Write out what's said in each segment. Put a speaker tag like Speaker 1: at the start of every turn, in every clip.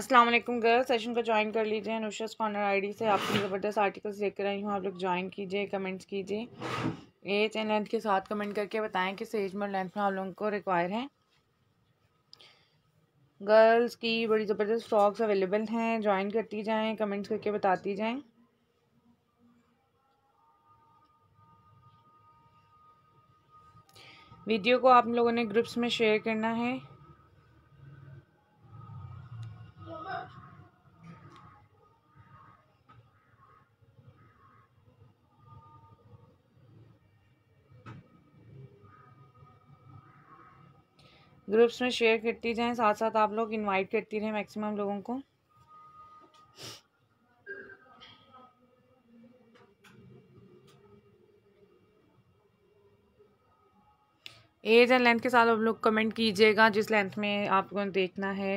Speaker 1: अस्सलाम वालेकुम girls session को ज्वाइन कर लीजिए अनुशस कॉर्नर आईडी से आपकी ज़बरदस्त आर्टिकल्स लेकर आई हूँ आप लोग ज्वाइन कीजिए कमेंट्स कीजिए एज एंड लेंथ के साथ कमेंट करके बताएं कि सेज में लेंथ में आप लोगों को रिक्वायर है गर्ल्स की बड़ी ज़बरदस्त फ्रॉक्स अवेलेबल हैं ज्वाइन करती जाएँ कमेंट्स करके बताती जाएँ वीडियो को आप लोगों ने ग्रुप्स में शेयर करना है ग्रुप्स में शेयर करती जाएं साथ साथ आप लोग इनवाइट करती रहें मैक्सिमम लोगों को एज एंड लेंथ के साथ आप लोग कमेंट कीजिएगा जिस लेंथ में आप लोगों ने देखना है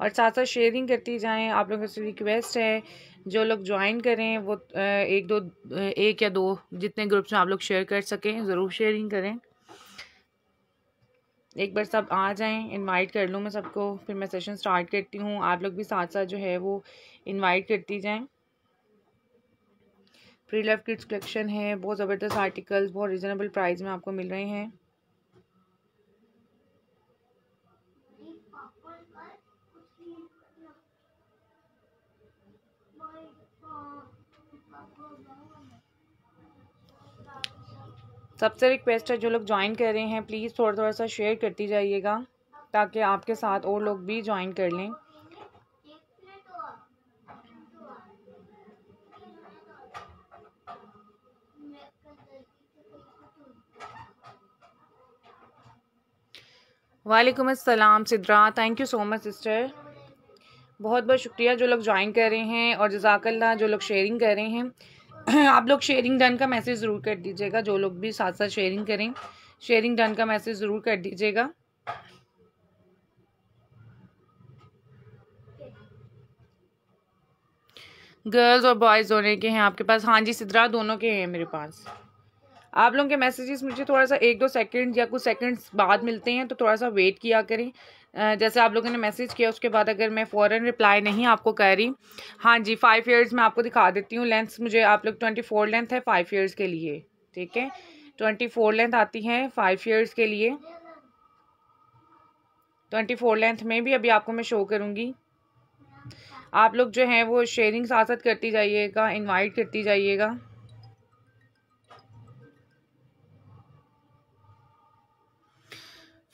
Speaker 1: और साथ साथ शेयरिंग करती जाएं आप लोगों से रिक्वेस्ट है जो लोग ज्वाइन करें वो एक दो एक या दो जितने ग्रुप्स में आप लोग शेयर कर सकें ज़रूर शेयरिंग करें एक बार सब आ जाएं इनवाइट कर लूँ मैं सबको फिर मैं सेशन स्टार्ट करती हूँ आप लोग भी साथ साथ जो है वो इनवाइट करती जाएं प्री लव किड्स कलेक्शन है बहुत ज़बरदस्त आर्टिकल्स बहुत रिजनेबल प्राइस में आपको मिल रहे हैं सबसे रिक्वेस्ट है जो लोग ज्वाइन कर रहे हैं प्लीज़ थोड़ा थोड़ा सा शेयर करती जाइएगा ताकि आपके साथ और लोग भी ज्वाइन कर लें वालेकुम अस्सलाम Sidra thank you so much sister बहुत बहुत शुक्रिया जो लोग ज्वाइन कर रहे हैं और जजाकल्ला जो लोग शेयरिंग कर रहे हैं आप लोग शेयरिंग डन का मैसेज ज़रूर कर दीजिएगा जो लोग भी साथ साथ शेयरिंग करें शेयरिंग डन का मैसेज ज़रूर कर दीजिएगा गर्ल्स और बॉयज़ दोनों के हैं आपके पास हाँ जी सिद्रा दोनों के हैं मेरे पास आप लोगों के मैसेजेस मुझे थोड़ा सा एक दो सेकंड या कुछ सेकंड्स बाद मिलते हैं तो थोड़ा सा वेट किया करें जैसे आप लोगों ने मैसेज किया उसके बाद अगर मैं फ़ौर रिप्लाई नहीं आपको कह रही हाँ जी फाइव ईयर्स मैं आपको दिखा देती हूँ लेंथ मुझे आप लोग ट्वेंटी फोर लेंथ है फाइव ईयर्स के लिए ठीक है ट्वेंटी फोर लेंथ आती है फाइव ईयर्स के लिए ट्वेंटी फोर लेंथ में भी अभी आपको मैं शो करूँगी आप लोग जो हैं वो शेयरिंग साथ साथ करती जाइएगा इनवाइट करती जाइएगा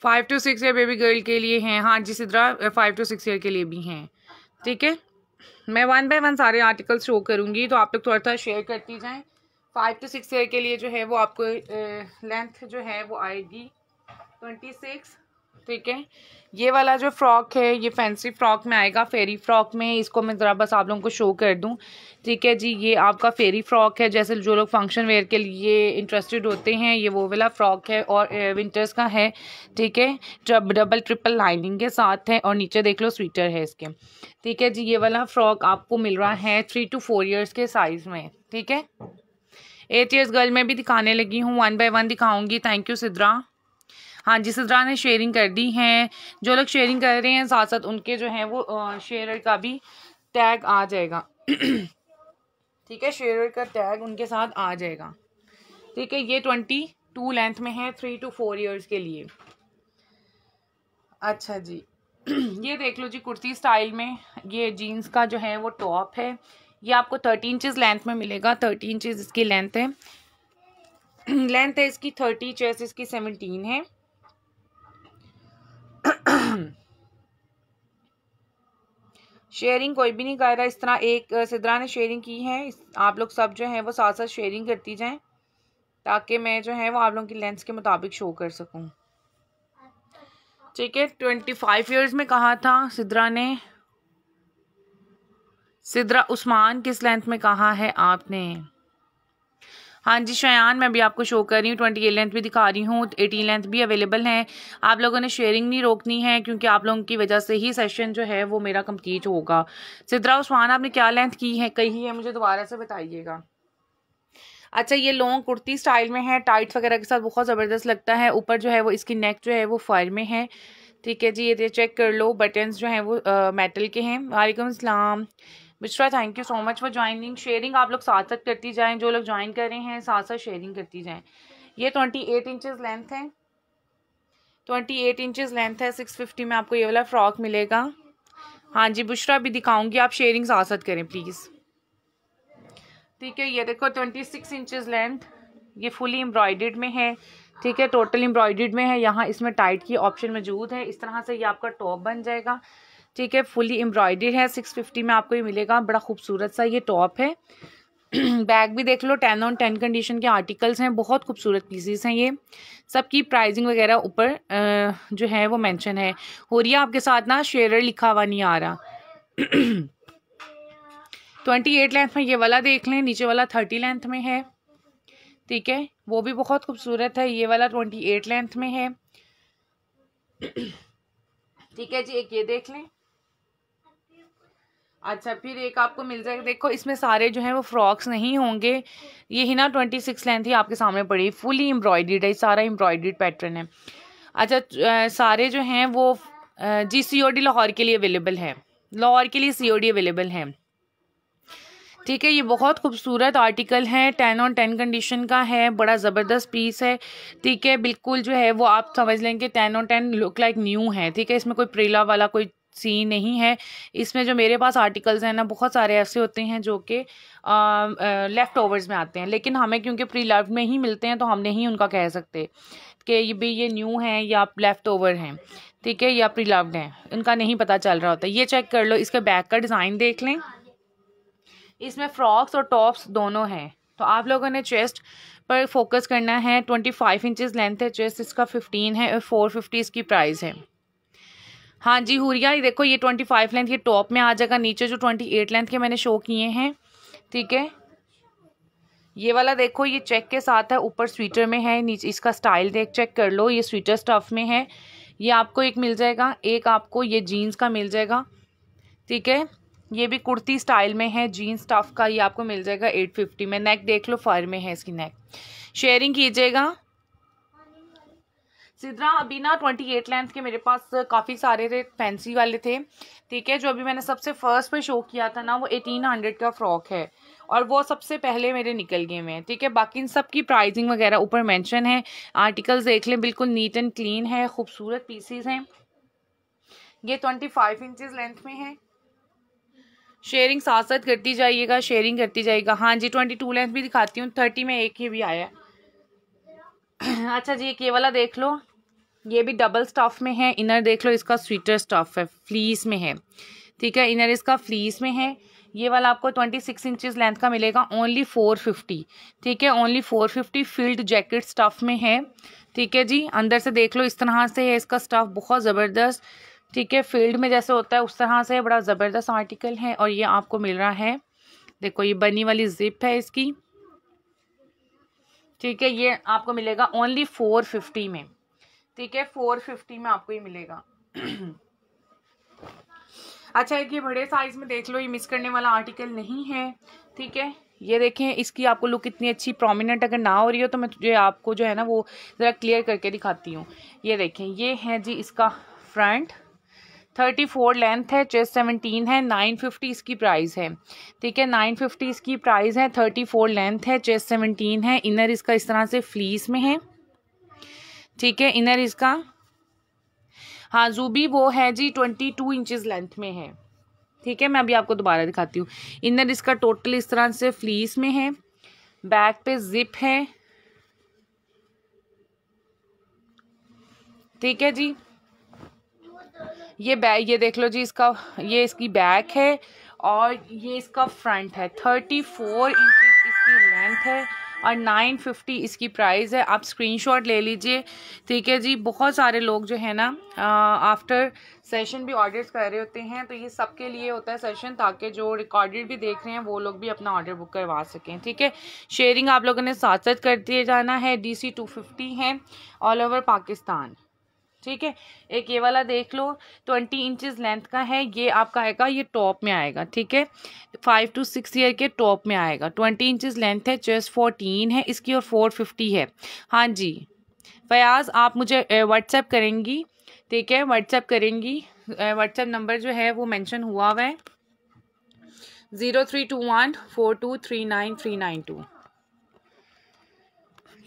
Speaker 1: five to six year baby girl के लिए हैं हाँ जी Sidra five to six year के लिए भी हैं ठीक है मैं वन बाय वन सारे आर्टिकल शो करूँगी तो आप लोग थोड़ा थोड़ा शेयर करती जाएँ फाइव टू सिक्स ईयर के लिए जो है वो आपको लेंथ जो है वो आएगी ट्वेंटी सिक्स ठीक है ये वाला जो फ्रॉक है ये फैंसी फ्रॉक में आएगा फेरी फ्रॉक में इसको मैं ज़रा बस आप लोगों को शो कर दूँ ठीक है जी ये आपका फेरी फ्रॉक है जैसे जो लोग फंक्शन वेयर के लिए इंटरेस्टेड होते हैं ये वो वाला फ्रॉक है और विंटर्स का है ठीक है जब डबल ट्रिपल लाइनिंग के साथ है और नीचे देख लो स्वीटर है इसके ठीक है जी ये वाला फ्रॉक आपको मिल रहा है थ्री टू फोर ईयर्स के साइज़ में ठीक है एट ईयर्स गर्ल में भी दिखाने लगी हूँ वन बाय वन दिखाऊंगी थैंक यू सिद्रा हाँ जी तरह ने शेयरिंग कर दी हैं जो लोग शेयरिंग कर रहे हैं साथ साथ उनके जो हैं वो शेयर का भी टैग आ जाएगा ठीक है शेयर का टैग उनके साथ आ जाएगा ठीक है ये ट्वेंटी टू लेंथ में है थ्री टू फोर इयर्स के लिए अच्छा जी ये देख लो जी कुर्ती स्टाइल में ये जीन्स का जो है वो टॉप है ये आपको थर्टी इंचज़ लेंथ में मिलेगा थर्टी इंचज़ इसकी लेंथ है लेंथ है इसकी थर्टी चेस इसकी सेवनटीन है शेयरिंग कोई भी नहीं कर रहा इस तरह एक सिद्रा ने शेयरिंग की है आप लोग सब जो है वो साथ साथ शेयरिंग करती जाएं ताकि मैं जो है वो आप लोगों की लेंस के मुताबिक शो कर सकूं ठीक है ट्वेंटी फाइव ईयर्स में कहा था सिद्रा ने सिद्रा उस्मान किस लेंथ में कहा है आपने हाँ जी शयान मैं भी आपको शो कर रही हूँ ट्वेंटी एट लेंथ भी दिखा रही हूँ एटीन लेंथ भी अवेलेबल हैं आप लोगों ने शेयरिंग नहीं रोकनी है क्योंकि आप लोगों की वजह से ही सेशन जो है वो मेरा कम्प्लीट होगा सिद्रा उस्मान आपने क्या लेंथ की है कही है मुझे दोबारा से बताइएगा अच्छा ये लॉन्ग कुर्ती स्टाइल में है टाइट वगैरह के साथ बहुत ज़बरदस्त लगता है ऊपर जो है वो इसकी नेक जो है वो फर में है ठीक है जी ये चेक कर लो बटन्स जो हैं वो आ, मेटल के हैं वालेकुम अस्सलाम Mishra thank you so much for joining sharing आप लोग साथ साथ करती जाएं जो लोग ज्वाइन कर रहे हैं साथ साथ शेयरिंग करती जाएं ये ट्वेंटी एट इंचज़ लेंथ है ट्वेंटी एट इंचज़ लेंथ है सिक्स फिफ्टी में आपको ये वाला फ्रॉक मिलेगा हाँ जी बुशरा भी दिखाऊंगी आप शेयरिंग साथ साथ करें प्लीज़ ठीक है ये देखो ट्वेंटी सिक्स इंचज़ लेंथ ये फुली एम्ब्रॉयड में है ठीक है टोटल एम्ब्रॉयड में है यहाँ इसमें टाइट की ऑप्शन मौजूद है इस तरह से ये आपका टॉप बन जाएगा ठीक है फुली एम्ब्रॉयडरी है सिक्स फिफ्टी में आपको ये मिलेगा बड़ा खूबसूरत सा ये टॉप है बैग भी देख लो टेन ऑन टेन कंडीशन के आर्टिकल्स हैं बहुत खूबसूरत पीसीस हैं ये सबकी प्राइजिंग वगैरह ऊपर जो है वो मेंशन है हो रही है आपके साथ ना शेयर लिखा हुआ नहीं आ रहा ट्वेंटी एट लेंथ में ये वाला देख लें नीचे वाला थर्टी लेंथ में है ठीक है वो भी बहुत खूबसूरत है ये वाला ट्वेंटी एट लेंथ में है ठीक है जी एक ये देख लें अच्छा फिर एक आपको मिल जाएगा देखो इसमें सारे जो हैं वो फ्रॉक्स नहीं होंगे ये ही ना ट्वेंटी सिक्स लेंथ ही आपके सामने पड़ी फुली एम्ब्रॉयडीड है सारा एम्ब्रॉयडीड पैटर्न है अच्छा सारे जो हैं वो जी सी ओ डी लाहौर के लिए अवेलेबल है लाहौर के लिए सी ओ डी अवेलेबल है ठीक है ये बहुत खूबसूरत आर्टिकल है टेन ऑन टेन कंडीशन का है बड़ा ज़बरदस्त पीस है ठीक है बिल्कुल जो है वो आप समझ लें कि ten on ten look like new है ठीक है इसमें कोई प्रेला वाला कोई सी नहीं है इसमें जो मेरे पास आर्टिकल्स हैं ना बहुत सारे ऐसे होते हैं जो कि लेफ़्ट ओवर्स में आते हैं लेकिन हमें क्योंकि प्री लर्व में ही मिलते हैं तो हम नहीं उनका कह सकते कि ये भी ये न्यू हैं या लेफ़्ट ओवर हैं ठीक है या प्री लव्ड हैं उनका नहीं पता चल रहा होता ये चेक कर लो इसके बैक का डिज़ाइन देख लें इसमें फ्रॉक्स और टॉप्स दोनों हैं तो आप लोगों ने चेस्ट पर फोकस करना है ट्वेंटी फाइव इंचज़ लेंथ है चेस्ट इसका फिफ्टीन है और फोर फिफ्टी इसकी प्राइस है हाँ जी हुरिया ये देखो ये ट्वेंटी फाइव लेंथ ये टॉप में आ जाएगा नीचे जो ट्वेंटी एट लेंथ के मैंने शो किए हैं ठीक है ये वाला देखो ये चेक के साथ है ऊपर स्वीटर में है नीचे इसका स्टाइल देख चेक कर लो ये स्वीटर स्टफ में है ये आपको एक मिल जाएगा एक आपको ये जीन्स का मिल जाएगा ठीक है ये भी कुर्ती स्टाइल में है जीन्स स्टफ का ये आपको मिल जाएगा एट फिफ्टी में नेक देख लो फायर में है इसकी नेक शेयरिंग कीजिएगा सिद्रा अभी ना ट्वेंटी एट लेंथ के मेरे पास काफ़ी सारे थे फैंसी वाले थे ठीक है जो अभी मैंने सबसे फर्स्ट पे शो किया था ना वो एटीन हंड्रेड का फ्रॉक है और वो सबसे पहले मेरे निकल गए हुए हैं ठीक है बाकी इन सब की प्राइजिंग वगैरह ऊपर मेंशन है आर्टिकल्स देख लें बिल्कुल नीट एंड क्लीन है खूबसूरत पीसीज हैं ये ट्वेंटी फाइव इंचज़ लेंथ में है शेयरिंग साथ साथ करती जाइएगा शेयरिंग करती जाइएगा हाँ जी ट्वेंटी टू लेंथ भी दिखाती हूँ थर्टी में एक ही भी आया है अच्छा जी ये वाला देख लो ये भी डबल स्टफ में है इनर देख लो इसका स्वीटर स्टफ है फ्लीस में है ठीक है इनर इसका फ्लीस में है ये वाला आपको ट्वेंटी सिक्स इंचज़ लेंथ का मिलेगा ओनली फोर फिफ्टी ठीक है only four fifty field jacket stuff में है ठीक है जी अंदर से देख लो इस तरह से है इसका स्टफ़ बहुत ज़बरदस्त ठीक है फील्ड में जैसे होता है उस तरह से बड़ा ज़बरदस्त आर्टिकल है और ये आपको मिल रहा है देखो ये बनी वाली जिप है इसकी ठीक है ये आपको मिलेगा ओनली फोर फिफ्टी में ठीक है फोर फिफ्टी में आपको ये मिलेगा अच्छा एक ये बड़े साइज़ में देख लो ये मिस करने वाला आर्टिकल नहीं है ठीक है ये देखें इसकी आपको लुक इतनी अच्छी प्रोमिनेंट अगर ना हो रही हो तो मैं जो आपको जो है ना वो ज़रा क्लियर करके दिखाती हूँ ये देखें ये है जी इसका फ्रंट थर्टी फोर लेंथ है चेस्ट सेवनटीन है नाइन फिफ्टी इसकी प्राइस है ठीक है नाइन फिफ्टी इसकी प्राइस है थर्टी फोर लेंथ है चेस्ट सेवनटीन है इनर इसका इस तरह से फ्लीस में है ठीक है इनर इसका हाँ जूबी वो है जी ट्वेंटी टू इंचज़ लेंथ में है ठीक है मैं अभी आपको दोबारा दिखाती हूँ इनर इसका टोटल इस तरह से फ्लीस में है बैक पे जिप है ठीक है जी ये बै ये देख लो जी इसका ये इसकी बैक है और ये इसका फ्रंट है थर्टी फोर इंच इसकी लेंथ है और नाइन फिफ्टी इसकी प्राइस है आप स्क्रीनशॉट ले लीजिए ठीक है जी बहुत सारे लोग जो है ना आफ्टर सेशन भी ऑर्डर्स कर रहे होते हैं तो ये सबके लिए होता है सेशन ताकि जो रिकॉर्डेड भी देख रहे हैं वो लोग भी अपना ऑर्डर बुक करवा सकें ठीक है शेयरिंग आप लोगों ने साथ साथ कर दिए जाना है डी सी टू फिफ्टी है ऑल ओवर पाकिस्तान ठीक है एक ये वाला देख लो ट्वेंटी इंचज़ लेंथ का है ये आपका आएगा ये टॉप में आएगा ठीक है फाइव टू सिक्स ईयर के टॉप में आएगा ट्वेंटी इंचज़ लेंथ है चेस्ट फोर्टीन है इसकी और फोर फिफ्टी है हाँ जी फयाज़ आप मुझे व्हाट्सएप करेंगी ठीक है व्हाट्सएप करेंगी व्हाट्सएप नंबर जो है वो मैंशन हुआ हुआ है zero three two one four two three nine three nine two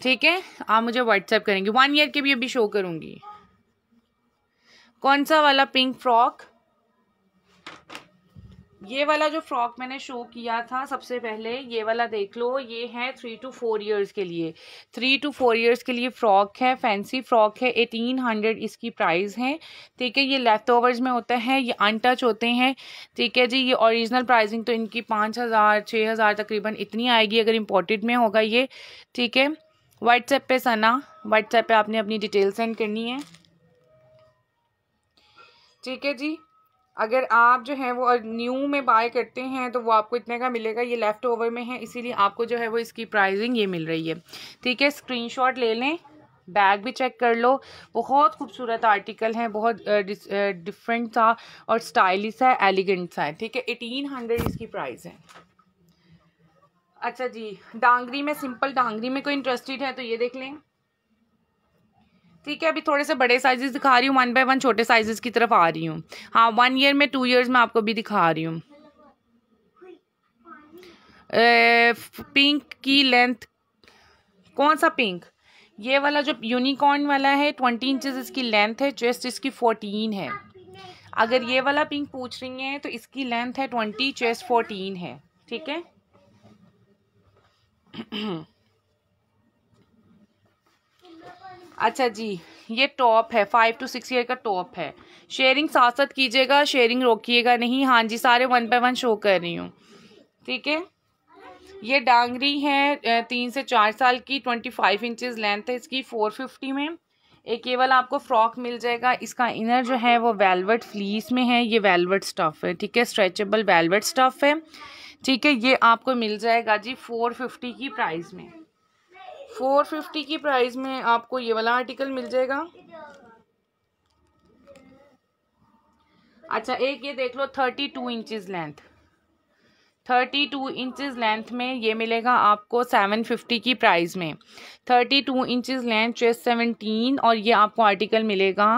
Speaker 1: ठीक है आप मुझे व्हाट्सएप करेंगी वन ईयर के भी अभी शो करूँगी कौन सा वाला पिंक फ्रॉक ये वाला जो फ्रॉक मैंने शो किया था सबसे पहले ये वाला देख लो ये है थ्री टू फोर इयर्स के लिए थ्री टू फोर इयर्स के लिए फ्रॉक है फैंसी फ्रॉक है एटीन हंड्रेड इसकी प्राइस है ठीक है ये लेफ्ट ओवर्स में होता है ये अनटच होते हैं ठीक है जी ये ओरिजिनल प्राइसिंग तो इनकी पाँच हज़ार छः हज़ार तकरीबन इतनी आएगी अगर इम्पोर्टेड में होगा ये ठीक है व्हाट्सएप पे सना व्हाट्सएप पे आपने अपनी डिटेल सेंड करनी है ठीक है जी अगर आप जो है वो न्यू में बाय करते हैं तो वो आपको इतने का मिलेगा ये लेफ़्ट ओवर में है इसीलिए आपको जो है वो इसकी प्राइसिंग ये मिल रही है ठीक है स्क्रीनशॉट ले लें बैग भी चेक कर लो बहुत खूबसूरत आर्टिकल है बहुत डिफरेंट सा और स्टाइलिश है एलिगेंट सा है ठीक है एटीन हंड्रेड इसकी प्राइस है अच्छा जी डांगरी में सिंपल डांगरी में कोई इंटरेस्टेड है तो ये देख लें ठीक है अभी थोड़े से बड़े साइजेस दिखा रही हूँ वन बाय वन छोटे साइजेस की तरफ आ रही हूँ हाँ वन ईयर में टू ईयर्स में आपको भी दिखा रही हूँ पिंक की लेंथ कौन सा पिंक ये वाला जो यूनिकॉर्न वाला है ट्वेंटी इंचेस इसकी लेंथ है चेस्ट इसकी फोर्टीन है अगर ये वाला पिंक पूछ रही हैं तो इसकी लेंथ है ट्वेंटी चेस्ट फोर्टीन है ठीक है अच्छा जी ये टॉप है फाइव टू सिक्स ईयर का टॉप है शेयरिंग साथ साथ कीजिएगा शेयरिंग रोकिएगा नहीं हाँ जी सारे वन बाय वन शो कर रही हूँ ठीक है ये डांगरी है तीन से चार साल की ट्वेंटी फाइव इंचज़ लेंथ है इसकी फोर फिफ्टी में एक ये वाला आपको फ्रॉक मिल जाएगा इसका इनर जो है वो वेलवेट फ्लीस में है ये वेलवेट स्टफ़ है ठीक है स्ट्रेचेबल वेलवेट स्टफ़ है ठीक है ये आपको मिल जाएगा जी फोर फिफ्टी की प्राइस में फोर फिफ्टी की प्राइस में आपको ये वाला आर्टिकल मिल जाएगा अच्छा एक ये देख लो thirty two inches length thirty two inches length में ये मिलेगा आपको सेवन फिफ्टी की प्राइस में thirty two inches length chest seventeen और ये आपको आर्टिकल मिलेगा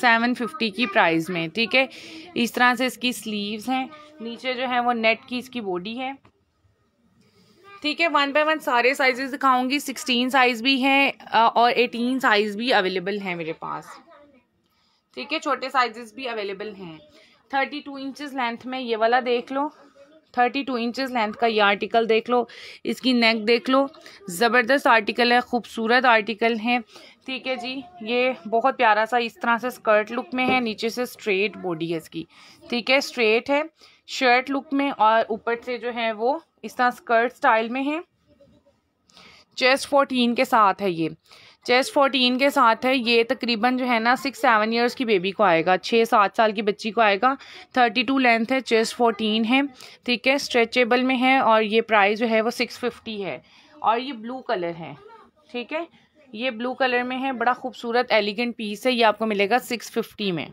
Speaker 1: सेवन फिफ्टी की प्राइस में ठीक है इस तरह से इसकी स्लीव्स हैं नीचे जो है वो नेट की इसकी बॉडी है ठीक है वन बाय वन सारे साइजेस दिखाऊंगी सिक्सटीन साइज भी हैं और एटीन साइज भी अवेलेबल हैं मेरे पास ठीक है छोटे साइजेस भी अवेलेबल हैं थर्टी टू इंचज़ लेंथ में ये वाला देख लो थर्टी टू इंचज़ लेंथ का ये आर्टिकल देख लो इसकी नेक देख लो ज़बरदस्त आर्टिकल है खूबसूरत आर्टिकल है ठीक है जी ये बहुत प्यारा सा इस तरह से स्कर्ट लुक में है नीचे से स्ट्रेट बॉडी है इसकी ठीक है स्ट्रेट है शर्ट लुक में और ऊपर से जो है वो इस तरह स्कर्ट स्टाइल में है चेस्ट फोर्टीन के साथ है ये चेस्ट फोर्टीन के साथ है ये तकरीबन जो है ना सिक्स सेवन ईयर्स की बेबी को आएगा छः सात साल की बच्ची को आएगा थर्टी टू लेंथ है चेस्ट फोर्टीन है ठीक है स्ट्रेचेबल में है और ये प्राइस जो है वो सिक्स फिफ्टी है और ये ब्लू कलर है ठीक है ये ब्लू कलर में है बड़ा खूबसूरत एलिगेंट पीस है ये आपको मिलेगा सिक्स फिफ्टी में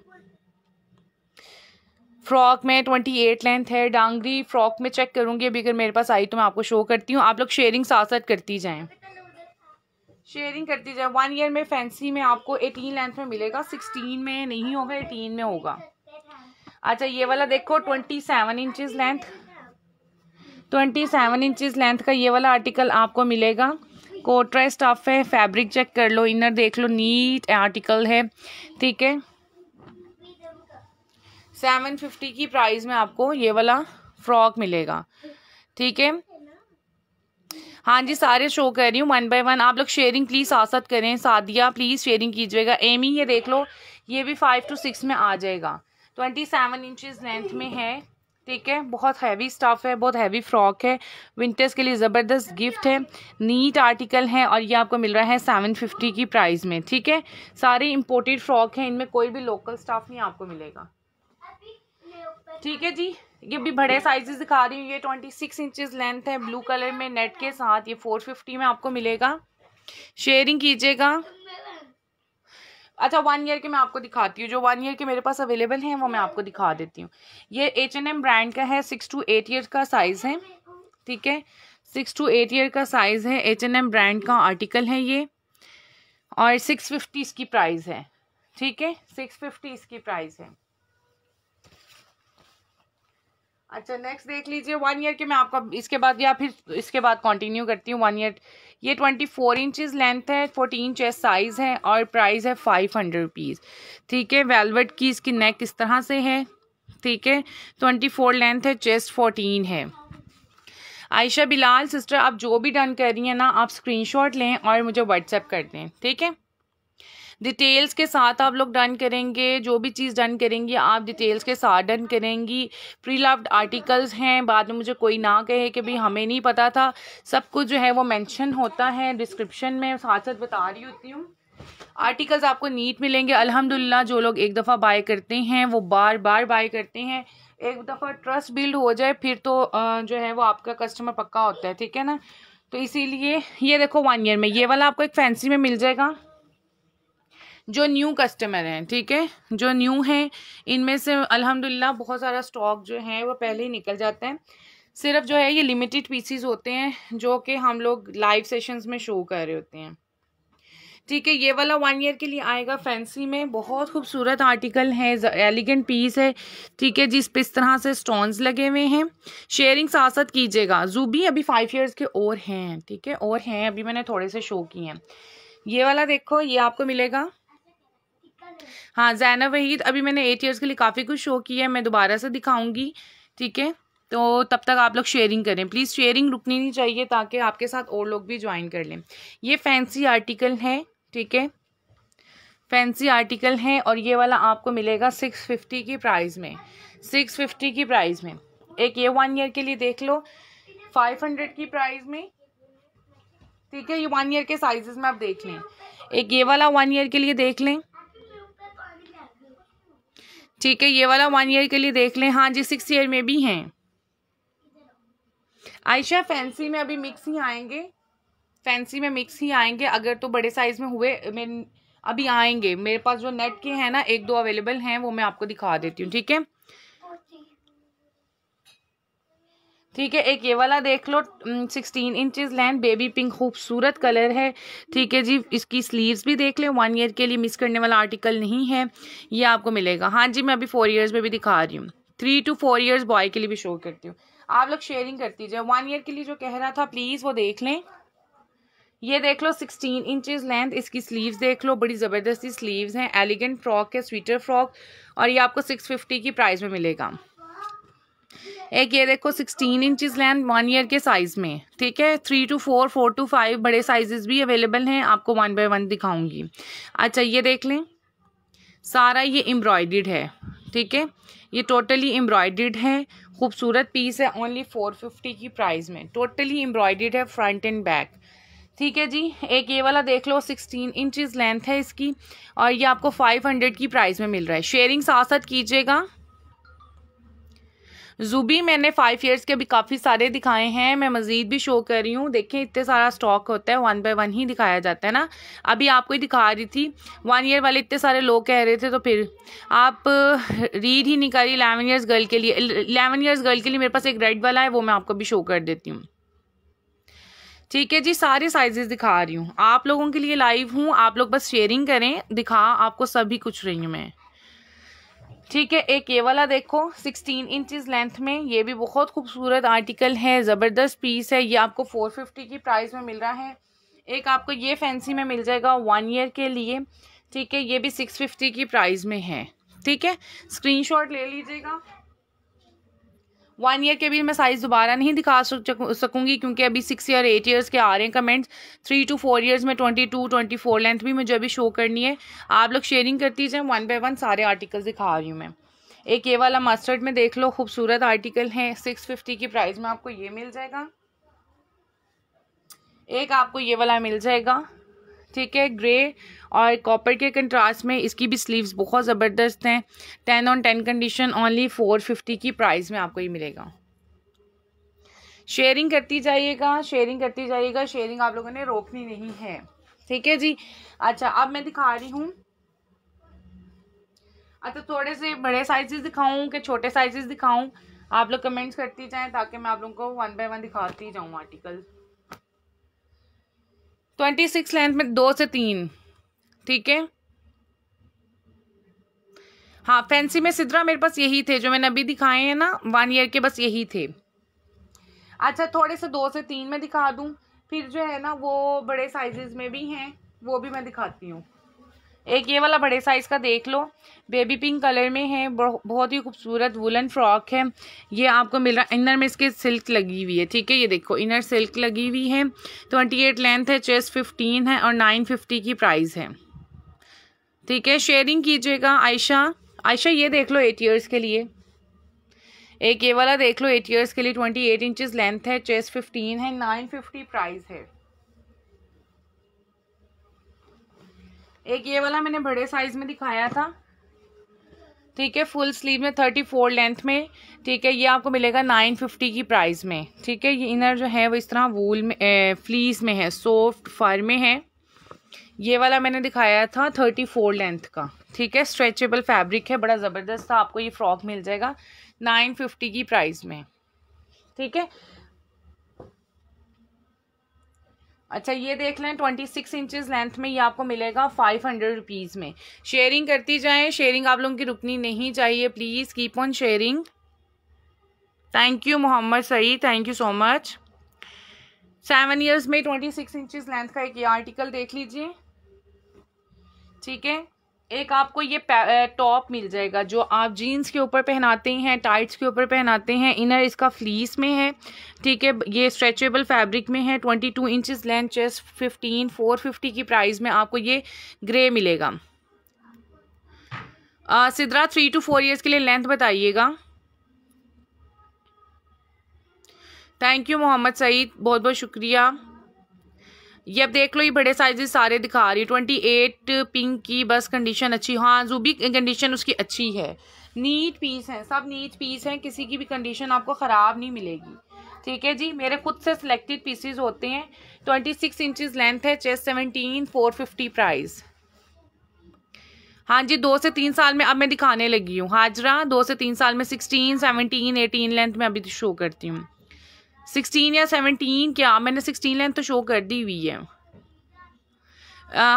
Speaker 1: फ्रॉक में ट्वेंटी एट लेंथ है डांगरी फ्रॉक में चेक करूँगी अभी अगर मेरे पास आई तो मैं आपको शो करती हूँ आप लोग शेयरिंग साथ साथ करती जाएँ शेयरिंग करती जाए वन ईयर में फैंसी में आपको एटीन लेंथ में मिलेगा सिक्सटीन में नहीं होगा एटीन में होगा अच्छा ये वाला देखो twenty seven inches length twenty seven inches length का ये वाला आर्टिकल आपको मिलेगा कोटरा स्टफ है फैब्रिक चेक कर लो इनर देख लो नीट आर्टिकल है ठीक है सेवन फिफ्टी की प्राइस में आपको ये वाला फ्रॉक मिलेगा ठीक है हाँ जी सारे शो कर रही हूँ वन बाय वन आप लोग शेयरिंग प्लीज़ साथ करें सादिया प्लीज़ शेयरिंग कीजिएगा एमी ये देख लो ये भी फाइव टू सिक्स में आ जाएगा ट्वेंटी सेवन इंचज़ लेंथ में है ठीक है बहुत हैवी स्टफ़ है बहुत हैवी फ्रॉक है विंटर्स के लिए ज़बरदस्त गिफ्ट है नीट आर्टिकल है और ये आपको मिल रहा है सेवन फिफ्टी की प्राइस में ठीक है सारे इम्पोर्टेड फ्रॉक हैं इनमें कोई भी लोकल स्टाफ नहीं आपको मिलेगा ठीक है जी ये भी बड़े साइजेस दिखा रही हूँ ये ट्वेंटी सिक्स इंचज़ लेंथ है ब्लू कलर में नेट के साथ ये फोर फिफ्टी में आपको मिलेगा शेयरिंग कीजिएगा अच्छा वन ईयर के मैं आपको दिखाती हूँ जो वन ईयर के मेरे पास अवेलेबल हैं वो मैं आपको दिखा देती हूँ ये एच एन एम ब्रांड का है सिक्स टू एट ईयर का साइज़ है ठीक है सिक्स टू एट ईयर का साइज़ है एच एन एम ब्रांड का आर्टिकल है ये और सिक्स फिफ्टी इसकी प्राइस है ठीक है सिक्स फिफ्टी इसकी प्राइस है अच्छा नेक्स्ट देख लीजिए वन ईयर के मैं आपका इसके बाद या फिर इसके बाद कंटिन्यू करती हूँ वन ईयर ये ट्वेंटी फोर इंचज़ लेंथ है फोर्टी इंच साइज़ है और प्राइस है फाइव हंड्रेड रुपीज़ ठीक है वेलवेट की इसकी नेक इस तरह से है ठीक है ट्वेंटी फोर लेंथ है चेस्ट फोर्टीन है आयशा बिलाल सिस्टर आप जो भी डन कर रही हैं ना आप स्क्रीन लें और मुझे व्हाट्सएप कर दें ठीक है डिटेल्स के साथ आप लोग डन करेंगे जो भी चीज़ डन करेंगी आप डिटेल्स के साथ डन करेंगी प्री लव्ड आर्टिकल्स हैं बाद में मुझे कोई ना कहे कि भाई हमें नहीं पता था सब कुछ जो है वो मैंशन होता है डिस्क्रिप्शन में साथ साथ बता रही होती हूँ आर्टिकल्स आपको नीट मिलेंगे अल्हम्दुलिल्लाह जो लोग एक दफ़ा बाय करते हैं वो बार बार बाय करते हैं एक दफ़ा ट्रस्ट बिल्ड हो जाए फिर तो जो है वो आपका कस्टमर पक्का होता है ठीक है ना तो इसीलिए ये देखो वन ईयर में ये वाला आपको एक फैंसी में मिल जाएगा जो न्यू कस्टमर हैं ठीक है जो न्यू हैं इनमें से अल्हम्दुलिल्लाह बहुत सारा स्टॉक जो है वो पहले ही निकल जाते हैं सिर्फ जो है ये लिमिटेड पीसीज होते हैं जो कि हम लोग लाइव सेशंस में शो कर रहे होते हैं ठीक है ये वाला वन ईयर के लिए आएगा फैंसी में बहुत खूबसूरत आर्टिकल है एलिगेंट पीस है ठीक है जिस पर इस तरह से स्टोन्स लगे हुए हैं शेयरिंग साथ साथ कीजिएगा जूबी अभी फाइव ईयर्स के और हैं ठीक है और हैं अभी मैंने थोड़े से शो किए हैं ये वाला देखो ये आपको मिलेगा हाँ जैन वहीद अभी मैंने एट ईयर्स के लिए काफ़ी कुछ शो किया है मैं दोबारा से दिखाऊंगी ठीक है तो तब तक आप लोग शेयरिंग करें प्लीज़ शेयरिंग रुकनी नहीं चाहिए ताकि आपके साथ और लोग भी ज्वाइन कर लें ये फैंसी आर्टिकल है ठीक है फैंसी आर्टिकल हैं और ये वाला आपको मिलेगा सिक्स फिफ्टी की प्राइस में सिक्स फिफ्टी की प्राइस में एक ये वन ईयर के लिए देख लो फाइव हंड्रेड की प्राइस में ठीक है ये वन ईयर के साइजेस में आप देख लें एक ये वाला वन ईयर के लिए देख लें ठीक है ये वाला वन ईयर के लिए देख लें हाँ जी सिक्स ईयर में भी हैं आयशा फैंसी में अभी मिक्स ही आएंगे फैंसी में मिक्स ही आएंगे अगर तो बड़े साइज में हुए मेरे अभी आएंगे मेरे पास जो नेट के हैं ना एक दो अवेलेबल हैं वो मैं आपको दिखा देती हूँ ठीक है ठीक है एक ये वाला देख लो sixteen inches length baby pink खूबसूरत कलर है ठीक है जी इसकी स्लीव्स भी देख लें वन ईयर के लिए मिस करने वाला आर्टिकल नहीं है ये आपको मिलेगा हाँ जी मैं अभी फोर ईयर्स में भी दिखा रही हूँ three to four years boy के लिए भी शो करती हूँ आप लोग शेयरिंग करती जाए वन ईयर के लिए जो कह रहा था प्लीज़ वो देख लें ये देख लो सिक्सटीन इंचेस लेंथ इसकी स्लीव्स देख लो बड़ी ज़बरदस्ती स्लीव्स हैं एलिगेंट फ्रॉक है स्वीटर फ्रॉक और ये आपको फिफ्टी की प्राइस में मिलेगा एक ये देखो sixteen inches length one year के साइज़ में ठीक है three to four four to five बड़े साइजेस भी अवेलेबल हैं आपको वन बाय वन दिखाऊंगी अच्छा ये देख लें सारा ये एम्ब्रॉयड है ठीक है ये टोटली एम्ब्रॉयड है खूबसूरत पीस है ओनली फोर फिफ्टी की प्राइस में टोटली एम्ब्रॉयड है फ्रंट एंड बैक ठीक है जी एक ये वाला देख लो सिक्सटीन इंचज़ लेंथ है इसकी और ये आपको फाइव हंड्रेड की प्राइस में मिल रहा है शेयरिंग साथ साथ कीजिएगा जूबी मैंने फाइव ईयर्स के भी काफ़ी सारे दिखाए हैं मैं मज़ीद भी शो कर रही हूँ देखें इतने सारा स्टॉक होता है वन बाय वन ही दिखाया जाता है ना अभी आपको ही दिखा रही थी वन ईयर वाले इतने सारे लोग कह रहे थे तो फिर आप रीड ही नहीं करी इलेवन ईयर्स गर्ल के लिए इलेवन ईयर्स गर्ल के लिए मेरे पास एक रेड वाला है वो मैं आपको भी शो कर देती हूँ ठीक है जी सारे साइजेस दिखा रही हूँ आप लोगों के लिए लाइव हूँ आप लोग बस शेयरिंग करें दिखा आपको सभी कुछ रही हूँ मैं ठीक है एक ये वाला देखो 16 इंचज लेंथ में ये भी बहुत खूबसूरत आर्टिकल है ज़बरदस्त पीस है ये आपको 450 की प्राइस में मिल रहा है एक आपको ये फैंसी में मिल जाएगा वन ईयर के लिए ठीक है ये भी 650 की प्राइस में है ठीक है स्क्रीनशॉट ले लीजिएगा वन ईयर के भी मैं साइज़ दोबारा नहीं दिखा सकूंगी क्योंकि अभी सिक्स ईयर एट ईयर्स के आ रहे हैं comments three to four years में twenty two twenty four length भी मुझे अभी शो करनी है आप लोग शेयरिंग करती जाएँ वन बाई वन सारे आर्टिकल दिखा रही हूँ मैं एक ये वाला मस्टर्ड में देख लो खूबसूरत आर्टिकल है सिक्स फिफ्टी की प्राइस में आपको ये मिल जाएगा एक आपको ये वाला मिल जाएगा ठीक है ग्रे और कॉपर के कंट्रास्ट में इसकी भी स्लीव्स बहुत ज़बरदस्त हैं ten on ten condition only four fifty की प्राइस में आपको ये मिलेगा शेयरिंग करती जाइएगा शेयरिंग करती जाइएगा शेयरिंग आप लोगों ने रोकनी नहीं है ठीक है जी अच्छा अब मैं दिखा रही हूँ अच्छा थोड़े से बड़े साइजेस दिखाऊं कि छोटे साइजेस दिखाऊं आप लोग कमेंट्स करती जाएं ताकि मैं आप लोगों को वन बाय वन दिखाती जाऊं आर्टिकल ट्वेंटी सिक्स लेंथ में दो से तीन ठीक है हाँ फैंसी में सिद्रा मेरे पास यही थे जो मैंने अभी दिखाए हैं ना वन ईयर के बस यही थे अच्छा थोड़े से दो से तीन में दिखा दूँ फिर जो है ना वो बड़े साइजेस में भी हैं वो भी मैं दिखाती हूँ एक ये वाला बड़े साइज़ का देख लो बेबी पिंक कलर में है बहुत ही खूबसूरत वुलन फ्रॉक है ये आपको मिल रहा है इनर में इसके सिल्क लगी हुई है ठीक है ये देखो इनर सिल्क लगी हुई है ट्वेंटी एट लेंथ है चेस्ट फिफ्टीन है और नाइन फिफ्टी की प्राइस है ठीक है शेयरिंग कीजिएगा आयशा आयशा ये देख लो एट ईयर्स के लिए एक ये वाला देख लो एट ईयर्स के लिए ट्वेंटी एट इंचज लेंथ है चेस्ट फिफ्टीन है नाइन फिफ्टी प्राइस है एक ये वाला मैंने बड़े साइज में दिखाया था ठीक है फुल स्लीव में थर्टी फोर लेंथ में ठीक है ये आपको मिलेगा नाइन फिफ्टी की प्राइस में ठीक है ये इनर जो है वो इस तरह वूल में ए, फ्लीस में है सॉफ्ट फर में है ये वाला मैंने दिखाया था थर्टी फोर लेंथ का ठीक है स्ट्रेचेबल फैब्रिक है बड़ा ज़बरदस्त था आपको ये फ्रॉक मिल जाएगा नाइन फिफ्टी की प्राइस में ठीक है अच्छा ये देख लें ट्वेंटी सिक्स इंचज़ लेंथ में ये आपको मिलेगा फाइव हंड्रेड रुपीज़ में शेयरिंग करती जाएं शेयरिंग आप लोगों की रुकनी नहीं चाहिए please keep on sharing thank you Mohammad Saeed thank you so much seven years में ट्वेंटी सिक्स इंचज़ लेंथ का एक ये आर्टिकल देख लीजिए ठीक है एक आपको ये टॉप मिल जाएगा जो आप जीन्स के ऊपर पहनाते हैं टाइट्स के ऊपर पहनाते हैं इनर इसका फ्लीस में है ठीक है ये स्ट्रेचेबल फैब्रिक में है twenty two inches length chest fifteen four fifty की प्राइस में आपको ये ग्रे मिलेगा आ, Sidra three to four years के लिए लेंथ बताइएगा थैंक यू मोहम्मद सईद बहुत बहुत शुक्रिया ये अब देख लो ये बड़े साइजेस सारे दिखा रही है ट्वेंटी एट पिंक की बस कंडीशन अच्छी हाँ जो भी कंडीशन उसकी अच्छी है नीट पीस है सब नीट पीस हैं किसी की भी कंडीशन आपको ख़राब नहीं मिलेगी ठीक है जी मेरे खुद से सिलेक्टेड पीसेज होते हैं ट्वेंटी सिक्स इंचज़ लेंथ है chest seventeen four fifty price हाँ जी दो से तीन साल में अब मैं दिखाने लगी हूँ हाजरा दो से तीन साल में सिक्सटीन सेवनटीन एटीन लेंथ में अभी शो करती हूँ सिक्सटीन या सेवनटीन क्या मैंने सिक्सटीन लाइन तो शो कर दी हुई है